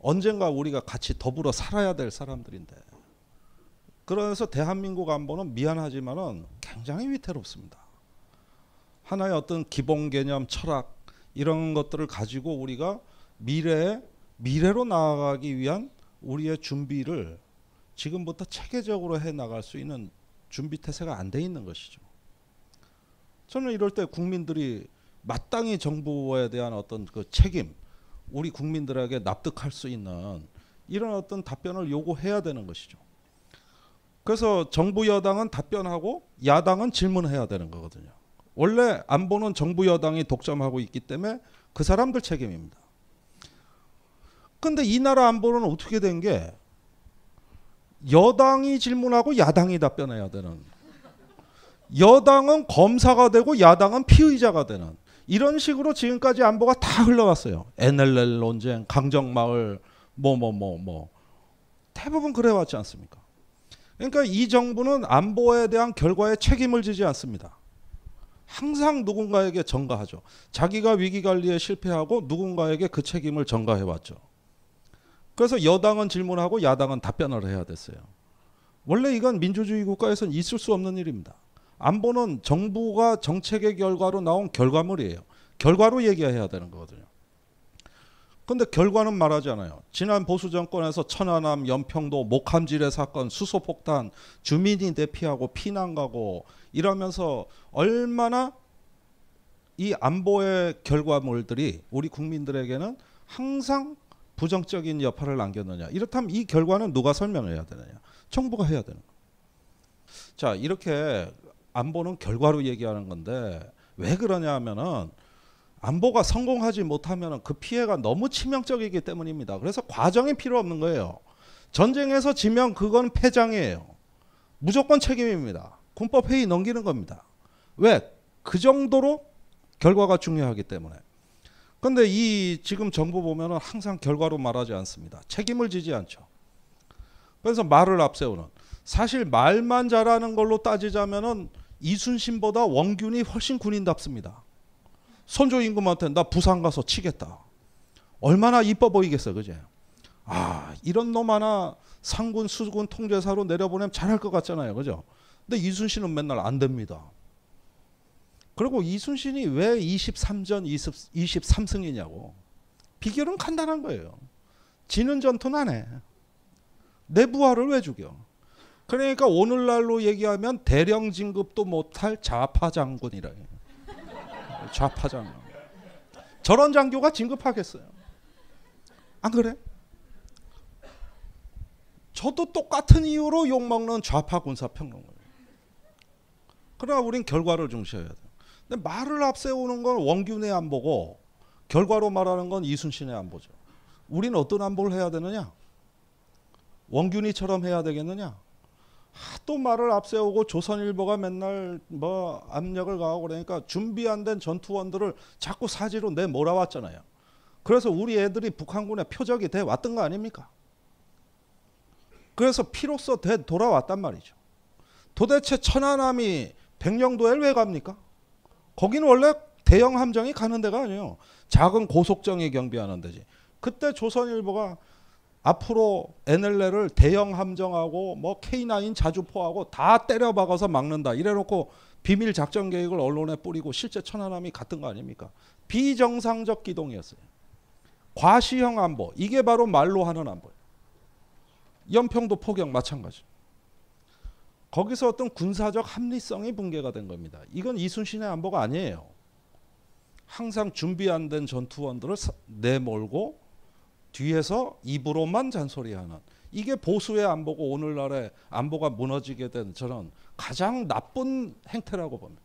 언젠가 우리가 같이 더불어 살아야 될 사람들인데. 그래서 대한민국 안보는 미안하지만은 굉장히 위태롭습니다. 하나의 어떤 기본 개념, 철학 이런 것들을 가지고 우리가 미래에 미래로 나아가기 위한 우리의 준비를 지금부터 체계적으로 해 나갈 수 있는 준비 태세가 안 돼 있는 것이죠. 저는 이럴 때 국민들이 마땅히 정부에 대한 어떤 그 책임 우리 국민들에게 납득할 수 있는 이런 어떤 답변을 요구해야 되는 것이죠. 그래서 정부 여당은 답변하고 야당은 질문해야 되는 거거든요. 원래 안보는 정부 여당이 독점하고 있기 때문에 그 사람들 책임입니다. 근데 이 나라 안보는 어떻게 된 게 여당이 질문하고 야당이 답변해야 되는 여당은 검사가 되고 야당은 피의자가 되는 이런 식으로 지금까지 안보가 다 흘러왔어요. NLL 논쟁, 강정마을, 뭐뭐뭐뭐 뭐, 뭐, 뭐. 대부분 그래왔지 않습니까? 그러니까 이 정부는 안보에 대한 결과에 책임을 지지 않습니다. 항상 누군가에게 전가하죠. 자기가 위기 관리에 실패하고 누군가에게 그 책임을 전가해 왔죠. 그래서 여당은 질문하고 야당은 답변을 해야 됐어요. 원래 이건 민주주의 국가에서 있을 수 없는 일입니다. 안보는 정부가 정책의 결과로 나온 결과물이에요. 결과로 얘기해야 되는 거거든요. 근데 결과는 말하지 않아요. 지난 보수 정권에서 천안함, 연평도, 목함지뢰 사건, 수소폭탄, 주민이 대피하고 피난 가고 이러면서 얼마나 이 안보의 결과물들이 우리 국민들에게는 항상 부정적인 여파를 남겼느냐. 이렇다면 이 결과는 누가 설명해야 되느냐. 정부가 해야 되는 거자 이렇게 안보는 결과로 얘기하는 건데 왜 그러냐 하면은 안보가 성공하지 못하면 그 피해가 너무 치명적이기 때문입니다. 그래서 과정이 필요 없는 거예요. 전쟁에서 지면 그건 패장이에요. 무조건 책임입니다. 군법 회의 넘기는 겁니다. 왜? 그 정도로 결과가 중요하기 때문에. 근데 이 지금 정부 보면은 항상 결과로 말하지 않습니다. 책임을 지지 않죠. 그래서 말을 앞세우는 사실 말만 잘하는 걸로 따지자면은 이순신보다 원균이 훨씬 군인답습니다. 선조 임금한테 나 부산 가서 치겠다. 얼마나 이뻐 보이겠어, 그제? 아, 이런 놈 하나 상군, 수군, 통제사로 내려보내면 잘할 것 같잖아요, 그죠? 근데 이순신은 맨날 안 됩니다. 그리고 이순신이 왜 23전 20, 23승이냐고. 비결은 간단한 거예요. 지는 전투는 안 해. 내 부하를 왜 죽여? 그러니까 오늘날로 얘기하면 대령 진급도 못할 좌파 장군이라 해요. 좌파 장군. 저런 장교가 진급하겠어요. 안 그래? 저도 똑같은 이유로 욕먹는 좌파 군사 평론가. 그러나 우린 결과를 중시해야 돼. 근데 말을 앞세우는 건 원균의 안보고 결과로 말하는 건 이순신의 안보죠. 우린 어떤 안보를 해야 되느냐? 원균이처럼 해야 되겠느냐? 또 말을 앞세우고 조선일보가 맨날 뭐 압력을 가하고 그러니까 준비 안 된 전투원들을 자꾸 사지로 내 몰아왔잖아요. 그래서 우리 애들이 북한군의 표적이 돼 왔던 거 아닙니까? 그래서 피로써 돼 돌아왔단 말이죠. 도대체 천안함이 백령도에 왜 갑니까? 거기는 원래 대형 함정이 가는 데가 아니에요. 작은 고속정이 경비하는 데지. 그때 조선일보가 앞으로 NLL을 대형 함정하고 뭐 K9 자주포하고 다 때려 박아서 막는다 이래놓고 비밀 작전 계획을 언론에 뿌리고 실제 천안함이 같은 거 아닙니까? 비정상적 기동이었어요. 과시형 안보 이게 바로 말로 하는 안보예요. 연평도 포격 마찬가지. 거기서 어떤 군사적 합리성이 붕괴가 된 겁니다. 이건 이순신의 안보가 아니에요. 항상 준비 안 된 전투원들을 내몰고 뒤에서 입으로만 잔소리하는 이게 보수의 안보고 오늘날의 안보가 무너지게 된 저는 가장 나쁜 행태라고 봅니다.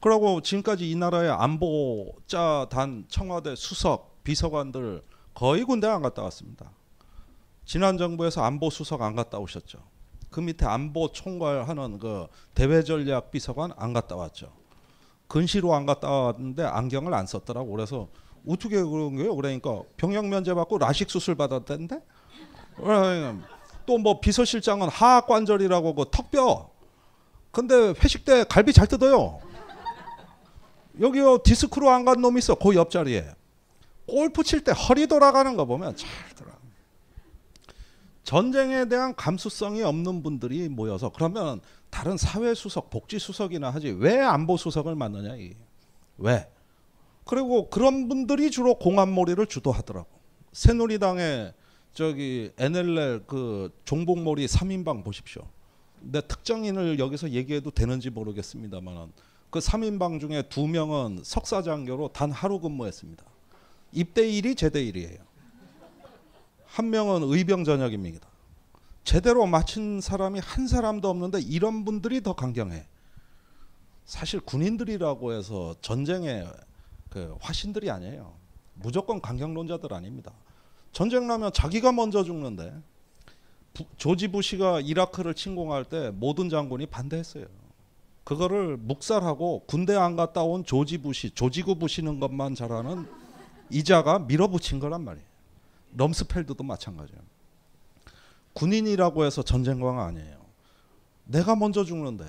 그러고 지금까지 이 나라의 안보자단 청와대 수석 비서관들 거의 군대 안 갔다 왔습니다. 지난 정부에서 안보 수석 안 갔다 오셨죠. 그 밑에 안보 총괄하는 그 대외 전략 비서관 안 갔다 왔죠. 근시로 안 갔다 왔는데 안경을 안 썼더라고 그래서 어떻게 그런 거예요? 그러니까 병역 면제 받고 라식 수술 받았던데 그러니까 또뭐 비서실장은 하악 관절이라고 그 턱뼈 근데 회식 때 갈비 잘 뜯어요. 여기요 디스크로 안 간 놈 있어 그 옆자리에 골프 칠 때 허리 돌아가는 거 보면 잘 돌아. 전쟁에 대한 감수성이 없는 분들이 모여서 그러면 다른 사회 수석, 복지 수석이나 하지 왜 안보 수석을 맡느냐 이 왜? 그리고 그런 분들이 주로 공안몰이를 주도하더라고. 새누리당의 저기 NLL 그 종북몰이 3인방 보십시오. 내 특정인을 여기서 얘기해도 되는지 모르겠습니다만은 그 3인방 중에 두 명은 석사장교로 단 하루 근무했습니다. 입대 1이 제대 1이에요. 한 명은 의병 전역입니다. 제대로 마친 사람이 한 사람도 없는데 이런 분들이 더 강경해. 사실 군인들이라고 해서 전쟁에 그 화신들이 아니에요. 무조건 강경론자들 아닙니다. 전쟁 나면 자기가 먼저 죽는데 부, 조지 부시가 이라크를 침공할 때 모든 장군이 반대했어요. 그거를 묵살하고 군대 안 갔다 온 조지 부시, 조지구 부시는 것만 잘하는 이자가 밀어붙인 거란 말이에요. 럼스펠드도 마찬가지예요. 군인이라고 해서 전쟁광 아니에요. 내가 먼저 죽는데.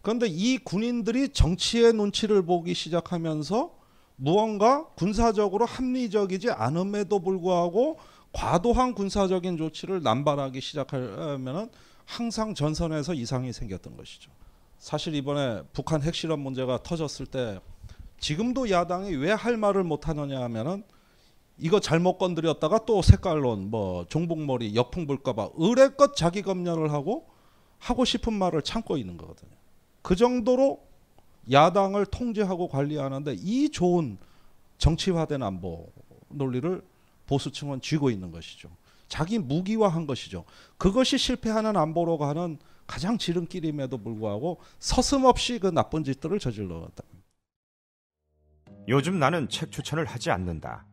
그런데 이 군인들이 정치의 눈치를 보기 시작하면서 무언가 군사적으로 합리적이지 않음에도 불구하고 과도한 군사적인 조치를 남발하기 시작하면은 항상 전선에서 이상이 생겼던 것이죠. 사실 이번에 북한 핵실험 문제가 터졌을 때 지금도 야당이 왜 할 말을 못 하느냐 하면은 이거 잘못 건드렸다가 또 색깔론 뭐 종북머리 역풍 불까봐 의뢰껏 자기 검열을 하고 하고 싶은 말을 참고 있는 거거든요. 그 정도로 야당을 통제하고 관리하는데 이 좋은 정치화된 안보 논리를 보수층은 쥐고 있는 것이죠. 자기 무기화한 것이죠. 그것이 실패하는 안보로 가는 가장 지름길임에도 불구하고 서슴없이 그 나쁜 짓들을 저질러왔다. 요즘 나는 책 추천을 하지 않는다.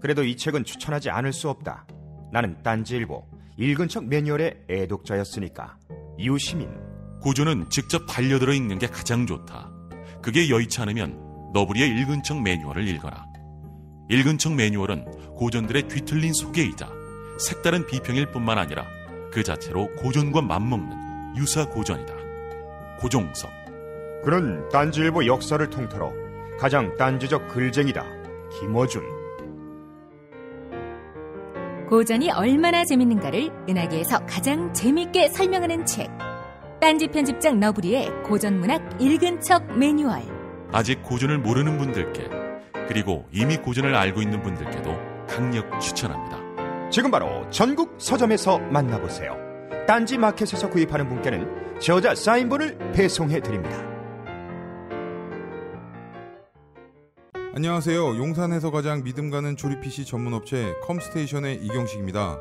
그래도 이 책은 추천하지 않을 수 없다. 나는 딴지일보 읽은 척 매뉴얼의 애독자였으니까. 이웃 시민 고전은 직접 반려들어 읽는 게 가장 좋다. 그게 여의치 않으면 너브리의 읽은 척 매뉴얼을 읽어라. 읽은 척 매뉴얼은 고전들의 뒤틀린 소개이자 색다른 비평일 뿐만 아니라 그 자체로 고전과 맞먹는 유사 고전이다. 고종석. 그는 딴지일보 역사를 통틀어 가장 딴지적 글쟁이다. 김어준. 고전이 얼마나 재밌는가를 은하계에서 가장 재밌게 설명하는 책. 딴지 편집장 너브리의 고전문학 읽은 척 매뉴얼. 아직 고전을 모르는 분들께 그리고 이미 고전을 알고 있는 분들께도 강력 추천합니다. 지금 바로 전국 서점에서 만나보세요. 딴지 마켓에서 구입하는 분께는 저자 사인본을 배송해 드립니다. 안녕하세요. 용산에서 가장 믿음 가는 조립 PC 전문 업체 컴스테이션의 이경식입니다.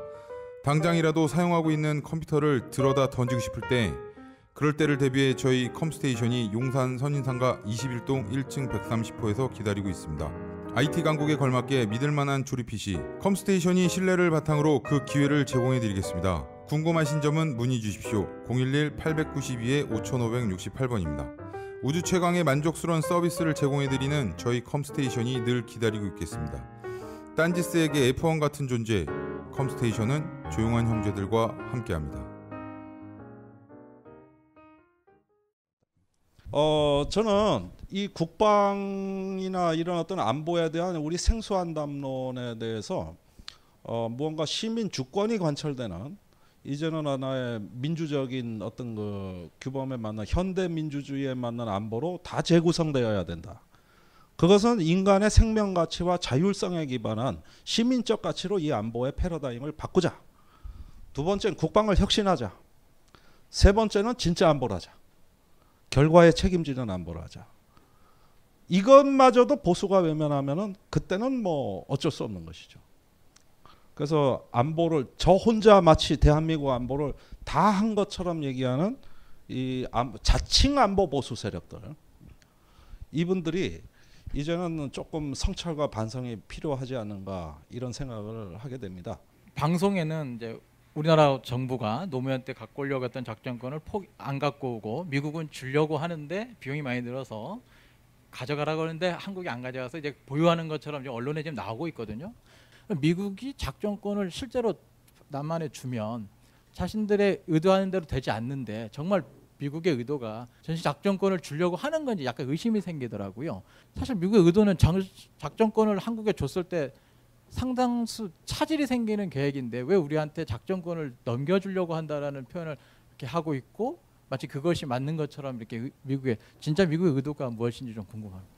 당장이라도 사용하고 있는 컴퓨터를 들어다 던지고 싶을 때 그럴 때를 대비해 저희 컴스테이션이 용산 선인상가 21동 1층 130호에서 기다리고 있습니다. IT 강국에 걸맞게 믿을만한 조립 PC 컴스테이션이 신뢰를 바탕으로 그 기회를 제공해드리겠습니다. 궁금하신 점은 문의 주십시오. 011-892-5568번입니다. 우주 최강의 만족스러운 서비스를 제공해드리는 저희 컴스테이션이 늘 기다리고 있겠습니다. 딴지스에게 F1 같은 존재, 컴스테이션은 조용한 형제들과 함께합니다. 어 저는 이 국방이나 이런 어떤 안보에 대한 우리 생소한 담론에 대해서 어 무언가 시민 주권이 관철되는 이제는 하나의 민주적인 어떤 그 규범에 맞는 현대 민주주의에 맞는 안보로 다 재구성되어야 된다. 그것은 인간의 생명 가치와 자율성에 기반한 시민적 가치로 이 안보의 패러다임을 바꾸자. 두 번째는 국방을 혁신하자. 세 번째는 진짜 안보라자. 결과에 책임지는 안보를 하자. 이것마저도 보수가 외면하면은 그때는 뭐 어쩔 수 없는 것이죠. 그래서 안보를 저 혼자 마치 대한민국 안보를 다 한 것처럼 얘기하는 이 자칭 안보 보수 세력들 이분들이 이제는 조금 성찰과 반성이 필요하지 않은가 이런 생각을 하게 됩니다. 방송에는 이제 우리나라 정부가 노무현 때 갖고 오려고 했던 작전권을 포기, 안 갖고 오고 미국은 주려고 하는데 비용이 많이 들어서 가져가라고 하는데 한국이 안 가져가서 이제 보유하는 것처럼 이제 언론에 지금 나오고 있거든요. 미국이 작전권을 실제로 남한에 주면 자신들의 의도하는 대로 되지 않는데 정말 미국의 의도가 전시 작전권을 주려고 하는 건지 약간 의심이 생기더라고요. 사실 미국의 의도는 작전권을 한국에 줬을 때 상당수 차질이 생기는 계획인데 왜 우리한테 작전권을 넘겨주려고 한다라는 표현을 이렇게 하고 있고 마치 그것이 맞는 것처럼 이렇게 미국의 진짜 미국의 의도가 무엇인지 좀 궁금합니다.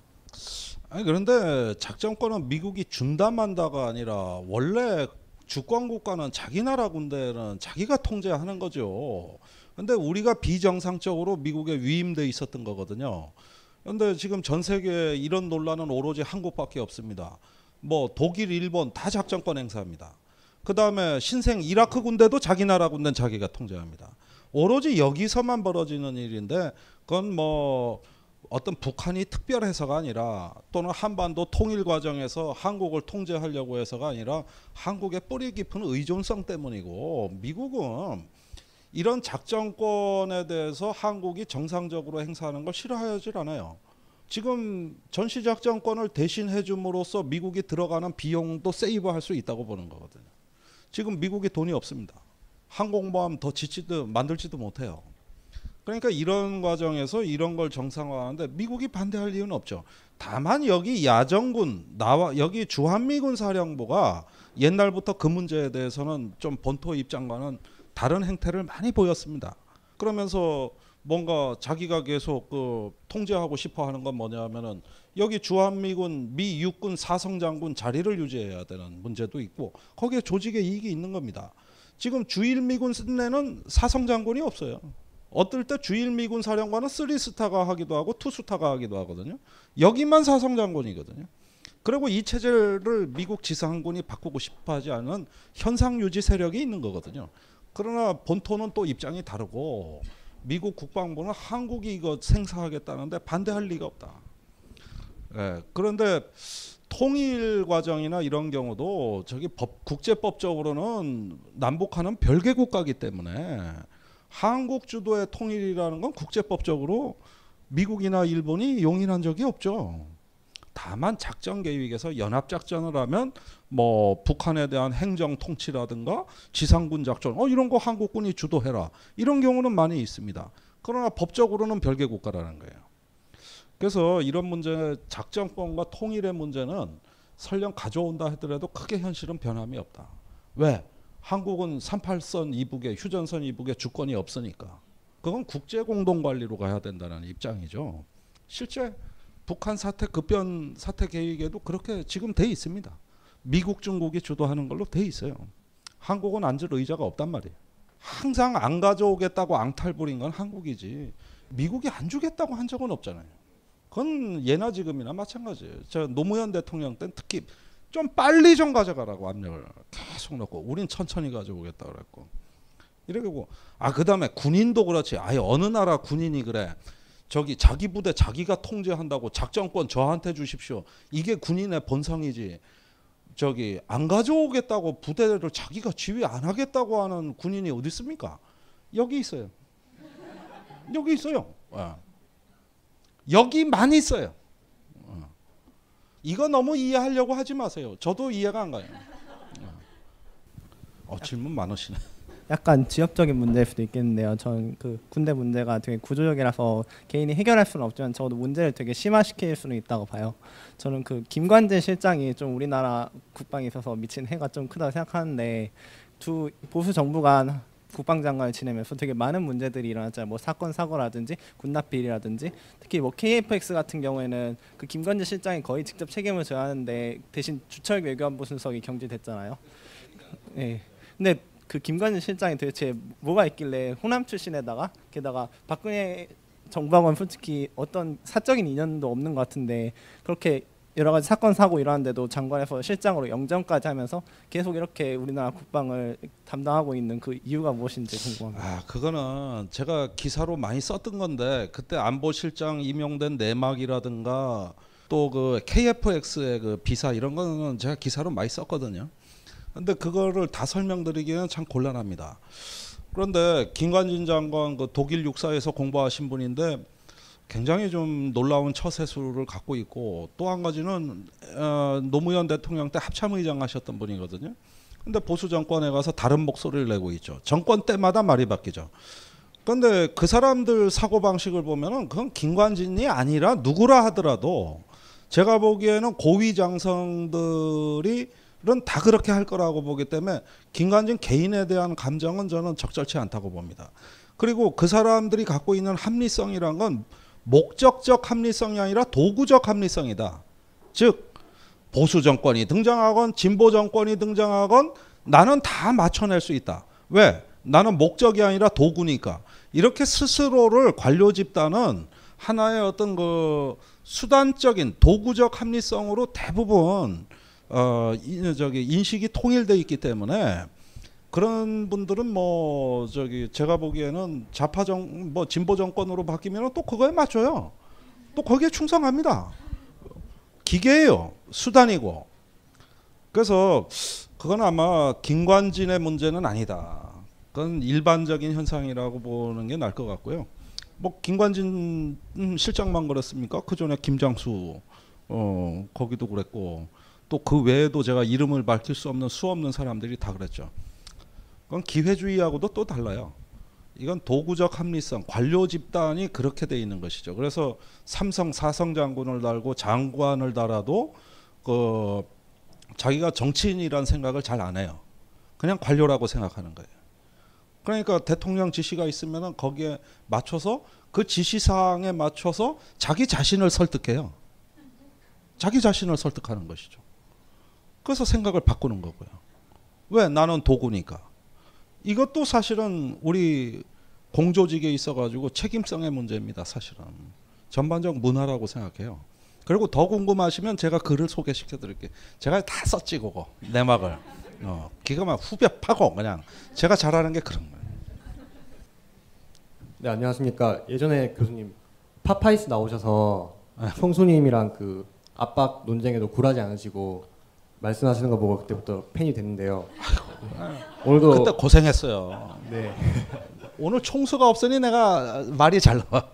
아니 그런데 작전권은 미국이 준다 만다가 아니라 원래 주권 국가는 자기 나라 군대는 자기가 통제하는 거죠. 근데 우리가 비정상적으로 미국에 위임돼 있었던 거거든요. 근데 지금 전 세계에 이런 논란은 오로지 한국밖에 없습니다. 뭐 독일, 일본 다 작전권 행사합니다. 그 다음에 신생 이라크 군대도 자기 나라 군대는 자기가 통제합니다. 오로지 여기서만 벌어지는 일인데 그건 뭐 어떤 북한이 특별해서가 아니라 또는 한반도 통일 과정에서 한국을 통제하려고 해서가 아니라 한국의 뿌리 깊은 의존성 때문이고 미국은 이런 작전권에 대해서 한국이 정상적으로 행사하는 걸 싫어하질 않아요. 지금 전시작전권을 대신해 줌으로써 미국이 들어가는 비용도 세이브할 수 있다고 보는 거거든요. 지금 미국이 돈이 없습니다. 항공모함 더 지치도 만들지도 못해요. 그러니까 이런 과정에서 이런 걸 정상화하는데 미국이 반대할 이유는 없죠. 다만 여기 야전군 나와 여기 주한미군 사령부가 옛날부터 그 문제에 대해서는 좀 본토 입장과는 다른 행태를 많이 보였습니다. 그러면서 뭔가 자기가 계속 그 통제하고 싶어 하는 건 뭐냐면은 여기 주한미군 미 육군 사성장군 자리를 유지해야 되는 문제도 있고 거기에 조직의 이익이 있는 겁니다. 지금 주일미군 내는 사성장군이 없어요. 어떨 때 주일미군 사령관은 쓰리스타가 하기도 하고 투스타가 하기도 하거든요. 여기만 사성장군이거든요. 그리고 이 체제를 미국 지상군이 바꾸고 싶어하지 않은 현상 유지 세력이 있는 거거든요. 그러나 본토는 또 입장이 다르고 미국 국방부는 한국이 이거 생사하겠다는데 반대할 리가 없다. 예, 그런데 통일 과정이나 이런 경우도 저기 법, 국제법적으로는 남북한은 별개 국가기 때문에 한국 주도의 통일이라는 건 국제법적으로 미국이나 일본이 용인한 적이 없죠. 다만 작전 계획에서 연합 작전을 하면 뭐 북한에 대한 행정 통치라든가 지상군 작전 어 이런 거 한국군이 주도해라 이런 경우는 많이 있습니다. 그러나 법적으로는 별개 국가라는 거예요. 그래서 이런 문제 작전권과 통일의 문제는 설령 가져온다 하더라도 크게 현실은 변함이 없다. 왜? 한국은 38선 이북에 휴전선 이북에 주권이 없으니까. 그건 국제 공동 관리로 가야 된다는 입장이죠. 실제 북한 사태 급변 사태 계획에도 그렇게 지금 돼 있습니다. 미국 중국이 주도하는 걸로 돼 있어요. 한국은 앉을 의자가 없단 말이에요. 항상 안 가져오겠다고 앙탈 부린 건 한국이지 미국이 안 주겠다고 한 적은 없잖아요. 그건 예나 지금이나 마찬가지예요. 저 노무현 대통령 때 특히 좀 빨리 좀 가져가라고 압력을 계속 넣고 우린 천천히 가져오겠다 그랬고 이래고 아 그다음에 군인도 그렇지 아예 어느 나라 군인이 그래 저기 자기 부대 자기가 통제한다고 작전권 저한테 주십시오. 이게 군인의 본성이지. 저기 안 가져오겠다고 부대를 자기가 지휘 안 하겠다고 하는 군인이 어디 있습니까? 여기 있어요. 여기 있어요. 예. 여기만 있어요. 예. 이거 너무 이해하려고 하지 마세요. 저도 이해가 안 가요. 예. 어, 질문 많으시네. 약간 지역적인 문제일 수도 있겠는데요. 전 그 군대 문제가 되게 구조적이라서 개인이 해결할 수는 없지만 적도 문제를 되게 심화시킬 수는 있다고 봐요. 저는 그 김관재 실장이 좀 우리나라 국방에 있어서 미친 해가 좀 크다고 생각하는데 두 보수 정부가 국방장관을 지내면서 되게 많은 문제들이 일어났잖아요. 뭐 사건 사고라든지 군납비리라든지 특히 뭐 KFX 같은 경우에는 그 김관재 실장이 거의 직접 책임을 져야 하는데 대신 주철 외교안보 순석이 경질됐잖아요. 네. 근데 그 김관진 실장이 도대체 뭐가 있길래 호남 출신에다가 게다가 박근혜 정박은 부 솔직히 어떤 사적인 인연도 없는 것 같은데 그렇게 여러 가지 사건 사고 이러는데도 장관에서 실장으로 영장까지 하면서 계속 이렇게 우리나라 국방을 담당하고 있는 그 이유가 무엇인지 궁금합니다. 아 그거는 제가 기사로 많이 썼던 건데 그때 안보실장 임용된 내막이라든가 또 그 KFX의 그 비사 이런 거는 제가 기사로 많이 썼거든요. 근데 그거를 다 설명드리기는 참 곤란합니다. 그런데 김관진 장관 그 독일 육사에서 공부하신 분인데 굉장히 좀 놀라운 처세술을 갖고 있고 또 한 가지는 어, 노무현 대통령 때 합참의장 하셨던 분이거든요. 근데 보수 정권에 가서 다른 목소리를 내고 있죠. 정권 때마다 말이 바뀌죠. 근데 그 사람들 사고 방식을 보면은 그건 김관진이 아니라 누구라 하더라도 제가 보기에는 고위 장성들이 다 그렇게 할 거라고 보기 때문에 김관진 개인에 대한 감정은 저는 적절치 않다고 봅니다. 그리고 그 사람들이 갖고 있는 합리성이란 건 목적적 합리성이 아니라 도구적 합리성이다. 즉 보수 정권이 등장하건 진보 정권이 등장하건 나는 다 맞춰낼 수 있다. 왜? 나는 목적이 아니라 도구니까. 이렇게 스스로를 관료 집단은 하나의 어떤 그 수단적인 도구적 합리성으로 대부분 어, 저기 인식이 통일되어 있기 때문에 그런 분들은 뭐 저기 제가 보기에는 자파 정뭐 진보 정권으로 바뀌면 또 그거에 맞춰요. 또 거기에 충성합니다. 기계예요. 수단이고. 그래서 그건 아마 김관진의 문제는 아니다. 그건 일반적인 현상이라고 보는 게 나을 것 같고요. 뭐 김관진 음, 실장만 그랬습니까? 그 전에 김장수 어 거기도 그랬고 또그 외에도 제가 이름을 밝힐 수 없는 수 없는 사람들이 다 그랬죠. 그건 기회주의하고도 또 달라요. 이건 도구적 합리성, 관료 집단이 그렇게 돼 있는 것이죠. 그래서 삼성 사성 장군을 달고 장관을 달아도 그 자기가 정치인이란 생각을 잘 안 해요. 그냥 관료라고 생각하는 거예요. 그러니까 대통령 지시가 있으면 거기에 맞춰서 그 지시 사항에 맞춰서 자기 자신을 설득해요. 자기 자신을 설득하는 것이죠. 그래서 생각을 바꾸는 거고요. 왜 나는 도구니까. 이것도 사실은 우리 공조직에 있어가지고 책임성의 문제입니다. 사실은 전반적 문화라고 생각해요. 그리고 더 궁금하시면 제가 글을 소개시켜드릴게요. 제가 다 썼지 그거 내막을. 어, 기가 막 후벼 파고 그냥 제가 잘하는 게 그런 거예요. 네 안녕하십니까. 예전에 교수님 파파이스 나오셔서 네. 총수님이랑 그 압박 논쟁에도 굴하지 않으시고 말씀하시는 거 보고 그때부터 팬이 됐는데요. 오늘도 그때 고생했어요. 네. [laughs] 오늘 총수가 없으니 내가 말이 잘 나와.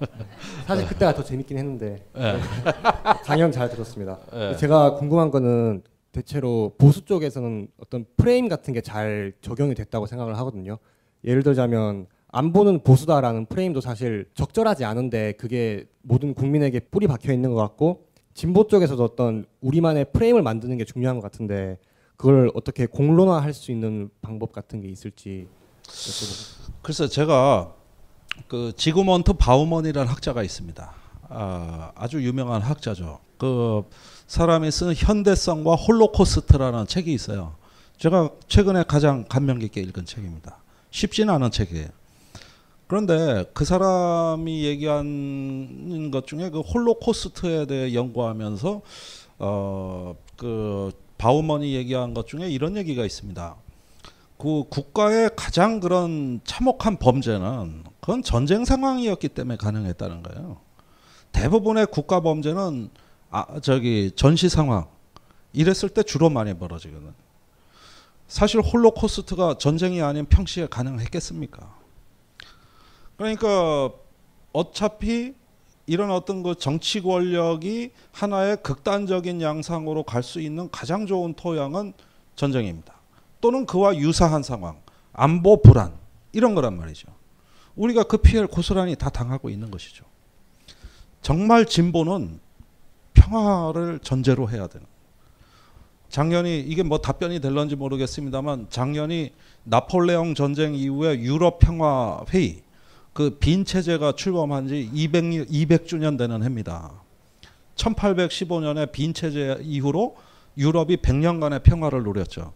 사실 그때가 더 재밌긴 했는데 네. [laughs] 강연 잘 들었습니다. 네. 제가 궁금한 거는 대체로 보수 쪽에서는 어떤 프레임 같은 게 잘 적용이 됐다고 생각을 하거든요. 예를 들자면 안보는 보수다라는 프레임도 사실 적절하지 않은데 그게 모든 국민에게 뿌리 박혀 있는 것 같고 진보 쪽에서도 어떤 우리만의 프레임을 만드는 게 중요한 것 같은데 그걸 어떻게 공론화할 수 있는 방법 같은 게 있을지. 그래서 제가 그 지구먼트 바우먼이라는 학자가 있습니다. 아, 아주 유명한 학자죠. 그 사람이 쓴 현대성과 홀로코스트라는 책이 있어요. 제가 최근에 가장 감명 깊게 읽은 책입니다. 쉽지는 않은 책이에요. 그런데 그 사람이 얘기한 것 중에 그 홀로코스트에 대해 연구하면서 어 그 바우먼이 얘기한 것 중에 이런 얘기가 있습니다. 그 국가의 가장 그런 참혹한 범죄는 그건 전쟁 상황이었기 때문에 가능했다는 거예요. 대부분의 국가 범죄는 아 저기 전시 상황 이랬을 때 주로 많이 벌어지거든. 사실 홀로코스트가 전쟁이 아닌 평시에 가능했겠습니까? 그러니까 어차피 이런 어떤 그 정치 권력이 하나의 극단적인 양상으로 갈 수 있는 가장 좋은 토양은 전쟁입니다. 또는 그와 유사한 상황, 안보 불안 이런 거란 말이죠. 우리가 그 피해를 고스란히 다 당하고 있는 것이죠. 정말 진보는 평화를 전제로 해야 되는. 작년이 이게 뭐 답변이 될런지 모르겠습니다만 작년이 나폴레옹 전쟁 이후에 유럽 평화 회의 그빈 체제가 출범한 지 200, 200주년 되는 해입니다. 1815년에 빈 체제 이후로 유럽이 100년간의 평화를 누렸죠.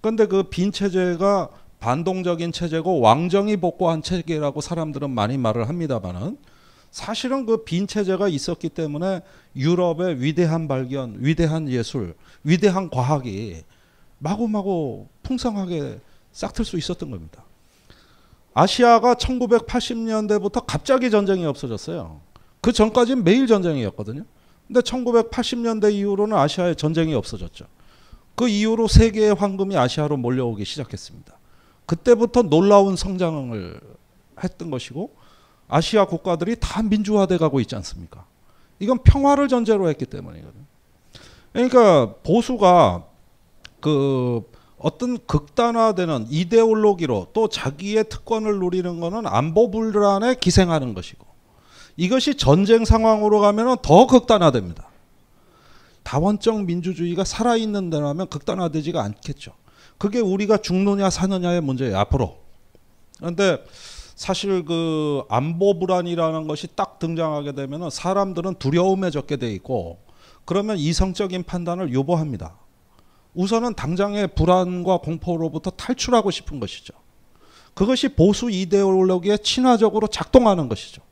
그런데 그 빈 체제가 반동적인 체제고 왕정이 복구한 체계라고 사람들은 많이 말을 합니다만은 사실은 그 빈 체제가 있었기 때문에 유럽의 위대한 발견, 위대한 예술, 위대한 과학이 마구마구 풍성하게 싹틀 수 있었던 겁니다. 아시아가 1980년대부터 갑자기 전쟁이 없어졌어요. 그 전까지는 매일 전쟁이었거든요. 근데 1980년대 이후로는 아시아에 전쟁이 없어졌죠. 그 이후로 세계의 황금이 아시아로 몰려오기 시작했습니다. 그때부터 놀라운 성장을 했던 것이고 아시아 국가들이 다 민주화돼 가고 있지 않습니까? 이건 평화를 전제로 했기 때문이거든요. 그러니까 보수가 그 어떤 극단화되는 이데올로기로 또 자기의 특권을 누리는 것은 안보 불안에 기생하는 것이고 이것이 전쟁 상황으로 가면 더 극단화됩니다. 다원적 민주주의가 살아있는 데라면 극단화되지가 않겠죠. 그게 우리가 죽느냐 사느냐의 문제예요 앞으로. 그런데 사실 그 안보 불안이라는 것이 딱 등장하게 되면 사람들은 두려움에 젖게 돼 있고 그러면 이성적인 판단을 요구합니다 우선은 당장의 불안과 공포로부터 탈출하고 싶은 것이죠. 그것이 보수 이데올로기에 친화적으로 작동하는 것이죠.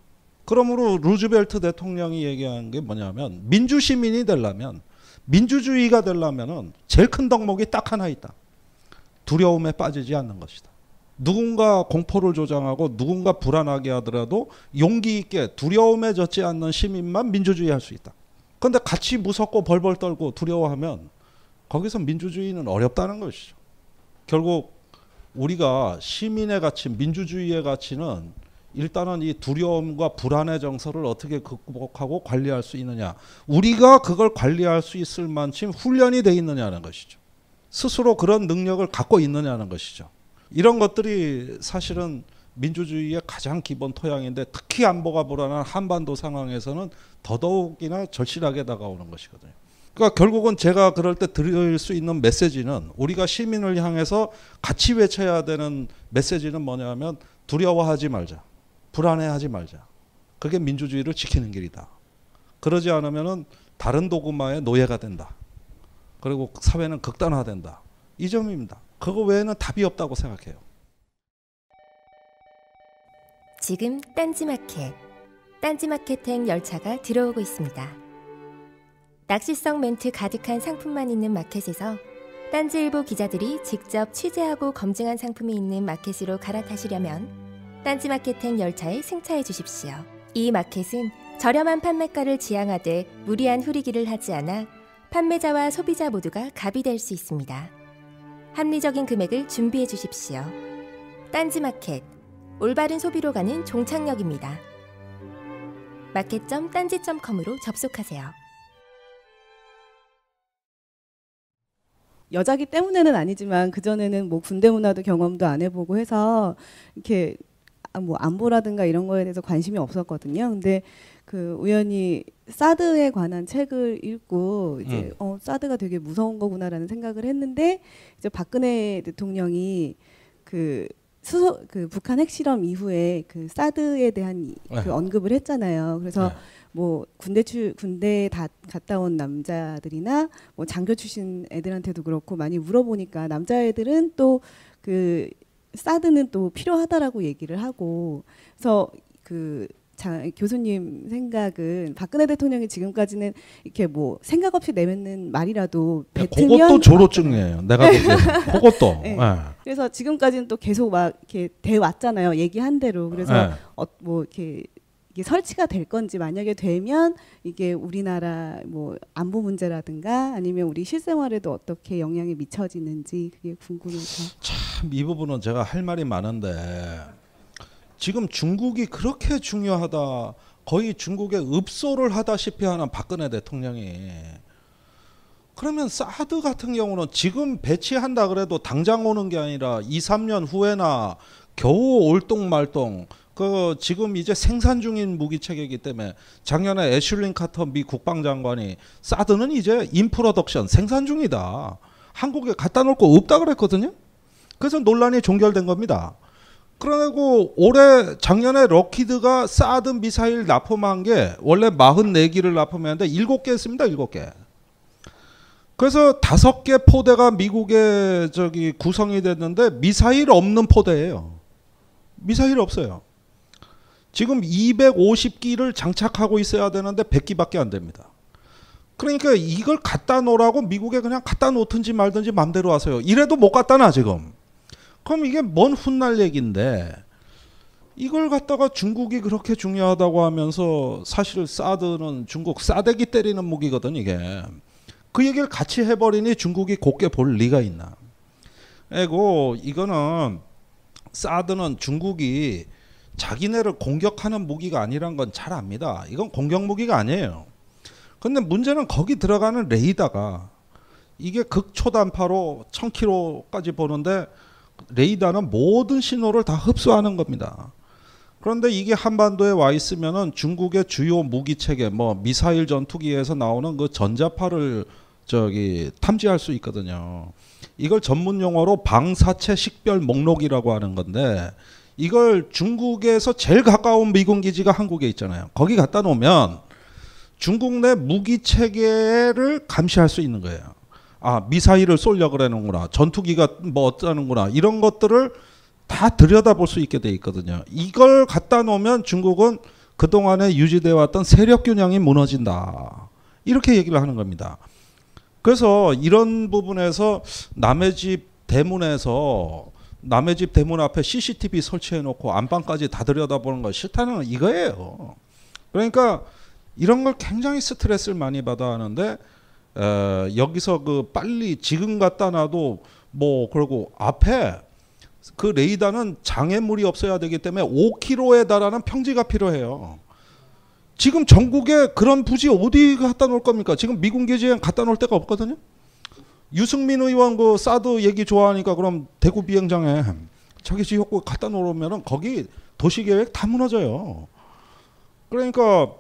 그러므로 루즈벨트 대통령이 얘기한 게 뭐냐면 민주 시민이 되려면 민주주의가 되려면은 제일 큰 덕목이 딱 하나 있다. 두려움에 빠지지 않는 것이다. 누군가 공포를 조장하고 누군가 불안하게 하더라도 용기 있게 두려움에 젖지 않는 시민만 민주주의 할 수 있다. 그런데 같이 무섭고 벌벌 떨고 두려워하면 거기서 민주주의는 어렵다는 것이죠. 결국 우리가 시민의 가치, 민주주의의 가치는 일단은 이 두려움과 불안의 정서를 어떻게 극복하고 관리할 수 있느냐. 우리가 그걸 관리할 수 있을 만큼 훈련이 돼 있느냐는 것이죠. 스스로 그런 능력을 갖고 있느냐는 것이죠. 이런 것들이 사실은 민주주의의 가장 기본 토양인데 특히 안보가 불안한 한반도 상황에서는 더더욱이나 절실하게 다가오는 것이거든요. 그러니까 결국은 제가 그럴 때 드릴 수 있는 메시지는 우리가 시민을 향해서 같이 외쳐야 되는 메시지는 뭐냐면 두려워하지 말자. 불안해하지 말자. 그게 민주주의를 지키는 길이다. 그러지 않으면은 다른 도구마의 노예가 된다. 그리고 사회는 극단화된다. 이 점입니다. 그거 외에는 답이 없다고 생각해요. 지금 딴지마켓 딴지마켓행 열차가 들어오고 있습니다. 낚시성 멘트 가득한 상품만 있는 마켓에서 딴지일보 기자들이 직접 취재하고 검증한 상품이 있는 마켓으로 갈아타시려면 딴지마켓행 열차에 승차해 주십시오. 이 마켓은 저렴한 판매가를 지향하되 무리한 후리기를 하지 않아 판매자와 소비자 모두가 갑이 될 수 있습니다. 합리적인 금액을 준비해 주십시오. 딴지마켓 올바른 소비로 가는 종착역입니다. 마켓딴지 c o 으로 접속하세요. 여자기 때문에는 아니지만 그 전에는 뭐 군대 문화도 경험도 안 해보고 해서 이렇게 아, 뭐 안보라든가 이런 거에 대해서 관심이 없었거든요. 근데 그 우연히 사드에 관한 책을 읽고 이제 음. 어 사드가 되게 무서운 거구나라는 생각을 했는데 이제 박근혜 대통령이 그 수소 그 북한 핵실험 이후에 그 사드에 대한 그 네. 그 언급을 했잖아요. 그래서 네. 뭐 군대 출 군대 다 갔다 온 남자들이나 뭐 장교 출신 애들한테도 그렇고 많이 물어보니까 남자애들은 또 그 사드는 또 필요하다라고 얘기를 하고 그래서 그 자, 교수님 생각은 박근혜 대통령이 지금까지는 이렇게 뭐 생각 없이 내뱉는 말이라도 네, 뱉으면 그것도 조로증이에요. 내가 네. 그것도. [laughs] 네. 네. 그래서 지금까지는 또 계속 막 이렇게 돼 왔잖아요. 얘기한 대로. 그래서 네. 어, 뭐 이렇게 이게 설치가 될 건지 만약에 되면 이게 우리나라 뭐 안보 문제라든가 아니면 우리 실생활에도 어떻게 영향이 미쳐지는지 그게 궁금해서 참 이 부분은 제가 할 말이 많은데 지금 중국이 그렇게 중요하다 거의 중국의 읍소를 하다시피 하는 박근혜 대통령이 그러면 사드 같은 경우는 지금 배치한다 그래도 당장 오는 게 아니라 2, 3년 후에나 겨우 올동말동 그 지금 이제 생산 중인 무기 체계이기 때문에 작년에 애슐린 카터 미 국방장관이 사드는 이제 인프로덕션 생산 중이다. 한국에 갖다 놓고 없다 그랬거든요. 그래서 논란이 종결된 겁니다. 그러고 올해 작년에 럭키드가 사드 미사일 납품한 게 원래 44기를 납품했는데 7개 했습니다. 7개. 그래서 5개 포대가 미국에 저기 구성이 됐는데 미사일 없는 포대예요. 미사일 없어요. 지금 250기를 장착하고 있어야 되는데 100기밖에 안 됩니다. 그러니까 이걸 갖다 놓으라고 미국에 그냥 갖다 놓든지 말든지 맘대로 하세요. 이래도 못 갖다 놔 지금. 그럼 이게 뭔 훗날 얘기인데 이걸 갖다가 중국이 그렇게 중요하다고 하면서 사실 사드는 중국 사대기 때리는 무기거든 이게 그 얘기를 같이 해버리니 중국이 곱게 볼 리가 있나 에고 이거는 사드는 중국이 자기네를 공격하는 무기가 아니란 건 잘 압니다 이건 공격 무기가 아니에요 근데 문제는 거기 들어가는 레이다가 이게 극초단파로 1000km까지 보는데 레이더는 모든 신호를 다 흡수하는 겁니다. 그런데 이게 한반도에 와 있으면은 중국의 주요 무기 체계 뭐 미사일 전투기에서 나오는 그 전자파를 저기 탐지할 수 있거든요. 이걸 전문 용어로 방사체 식별 목록이라고 하는 건데 이걸 중국에서 제일 가까운 미군 기지가 한국에 있잖아요. 거기 갖다 놓으면 중국 내 무기 체계를 감시할 수 있는 거예요. 아 미사일을 쏠려 그러는구나 전투기가 뭐 어쩌는구나 이런 것들을 다 들여다볼 수 있게 돼 있거든요. 이걸 갖다 놓으면 중국은 그동안에 유지돼 왔던 세력 균형이 무너진다. 이렇게 얘기를 하는 겁니다. 그래서 이런 부분에서 남의 집 대문에서 남의 집 대문 앞에 CCTV 설치해 놓고 안방까지 다 들여다보는 거 싫다는 이거예요. 그러니까 이런 걸 굉장히 스트레스를 많이 받아 하는데 어, 여기서 그 빨리 지금 갖다 놔도 뭐그리고 앞에 그 레이더는 장애물이 없어야 되기 때문에 5km에 달하는 평지가 필요해요. 지금 전국에 그런 부지 어디 갖다 놓을 겁니까? 지금 미군 기지에 갖다 놓을 데가 없거든요. 유승민 의원 그 사드 얘기 좋아하니까 그럼 대구 비행장에 자기 지역구 갖다 놓으면은 거기 도시계획 다 무너져요. 그러니까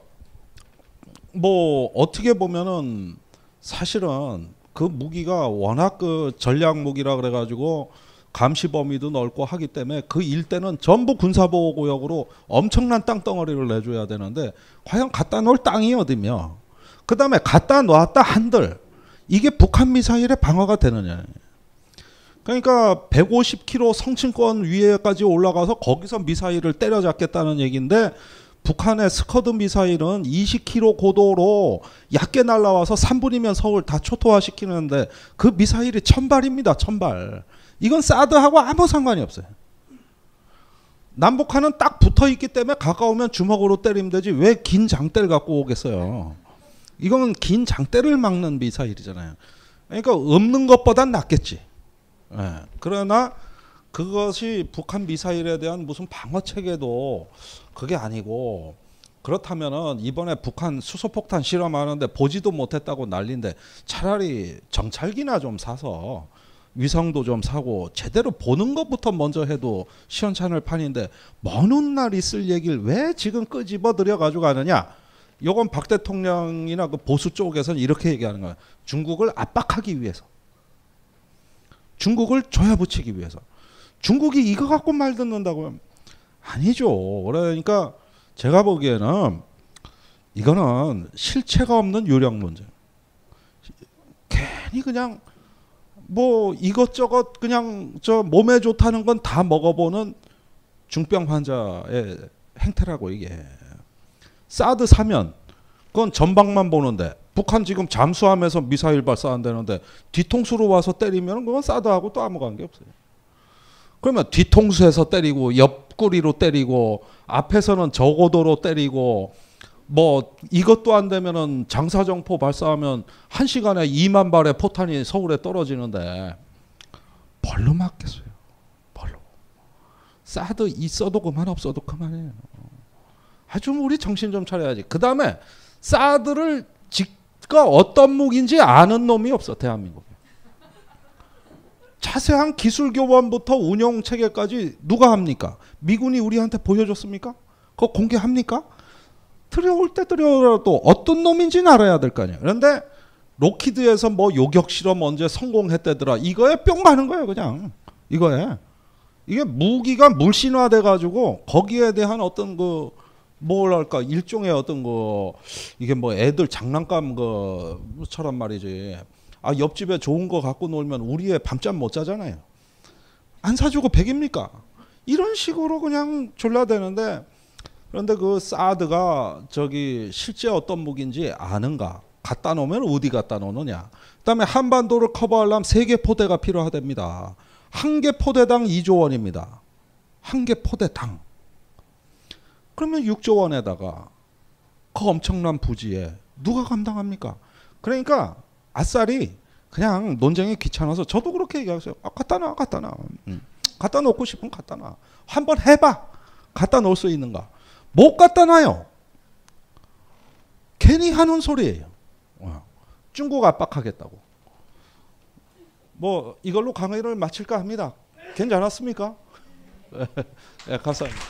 뭐 어떻게 보면은 사실은 그 무기가 워낙 그 전략 무기라 그래가지고 감시 범위도 넓고 하기 때문에 그 일대는 전부 군사보호구역으로 엄청난 땅덩어리를 내줘야 되는데 과연 갖다 놓을 땅이 어디며 그 다음에 갖다 놓았다 한들 이게 북한 미사일의 방어가 되느냐 그러니까 150km 성층권 위에까지 올라가서 거기서 미사일을 때려잡겠다는 얘기인데 북한의 스커드 미사일은 20km 고도로 얕게 날라와서 3분이면 서울 다 초토화시키는데 그 미사일이 천발입니다. 천발. 이건 사드하고 아무 상관이 없어요. 남북한은 딱 붙어 있기 때문에 가까우면 주먹으로 때리면 되지 왜 긴 장대를 갖고 오겠어요. 이건 긴 장대를 막는 미사일이잖아요. 그러니까 없는 것보단 낫겠지. 예. 그러나 그것이 북한 미사일에 대한 무슨 방어 체계도 그게 아니고 그렇다면은 이번에 북한 수소폭탄 실험하는데 보지도 못했다고 난리인데 차라리 정찰기나 좀 사서 위성도 좀 사고 제대로 보는 것부터 먼저 해도 시원찮을 판인데 먼 훗날 있을 얘기를 왜 지금 끄집어 들여 가지고 가느냐? 요건 박 대통령이나 그 보수 쪽에서는 이렇게 얘기하는 거예요. 중국을 압박하기 위해서. 중국을 조여붙이기 위해서. 중국이 이거 갖고 말 듣는다고요? 아니죠. 그러니까 제가 보기에는 이거는 실체가 없는 요령 문제. 괜히 그냥 뭐 이것저것 그냥 저 몸에 좋다는 건 다 먹어보는 중병 환자의 행태라고 이게. 사드 사면 그건 전방만 보는데 북한 지금 잠수함에서 미사일 발사한다는데 뒤통수로 와서 때리면 그건 사드하고 또 아무 관계 없어요. 그러면 뒤통수에서 때리고 옆구리로 때리고 앞에서는 저고도로 때리고 뭐 이것도 안 되면은 장사정포 발사하면 한 시간에 2만 발의 포탄이 서울에 떨어지는데 벌로 맞겠어요. 벌로. 사드 있어도 그만 없어도 그만이에요. 아주 우리 정신 좀 차려야지. 그 다음에 사드를 직가 어떤 무기인지 아는 놈이 없어 대한민국에. 자세한 기술 교환부터 운영 체계까지 누가 합니까? 미군이 우리한테 보여줬습니까? 그거 공개합니까? 들여올 때 들여오라도 어떤 놈인지는 알아야 될 거 아니에요. 그런데 로키드에서 뭐 요격 실험 언제 성공했대더라. 이거에 뿅 가는 거예요, 그냥. 이거에. 이게 무기가 물신화돼 가지고 거기에 대한 어떤 그 뭐랄까 일종의 어떤 거 이게 뭐 애들 장난감 그처럼 말이지 아 옆집에 좋은 거 갖고 놀면 우리 의 밤잠 못 자잖아요. 안 사주고 백입니까? 이런 식으로 그냥 졸라대는데 그런데 그 사드가 저기 실제 어떤 무기인지 아는가? 갖다 놓으면 어디 갖다 놓느냐? 그다음에 한반도를 커버하려면 세 개 포대가 필요하답니다. 한 개 포대당 2조 원입니다. 한 개 포대당. 그러면 6조 원에다가 그 엄청난 부지에 누가 감당합니까? 그러니까 아싸리 그냥 논쟁이 귀찮아서 저도 그렇게 얘기하세요. 아, 갖다 놔, 갖다 놔. 음. 갖다 놓고 싶으 갖다 놔. 한번 해봐. 갖다 놓을 수 있는가? 못 갖다 놔요. 괜히 하는 소리예요. 어. 중국 압박하겠다고. 뭐 이걸로 강의를 마칠까 합니다. 괜찮았습니까? [laughs] 네, 감사합니다.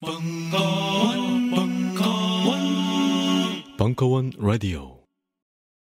벙커원, 벙커원, 벙커원 라디오.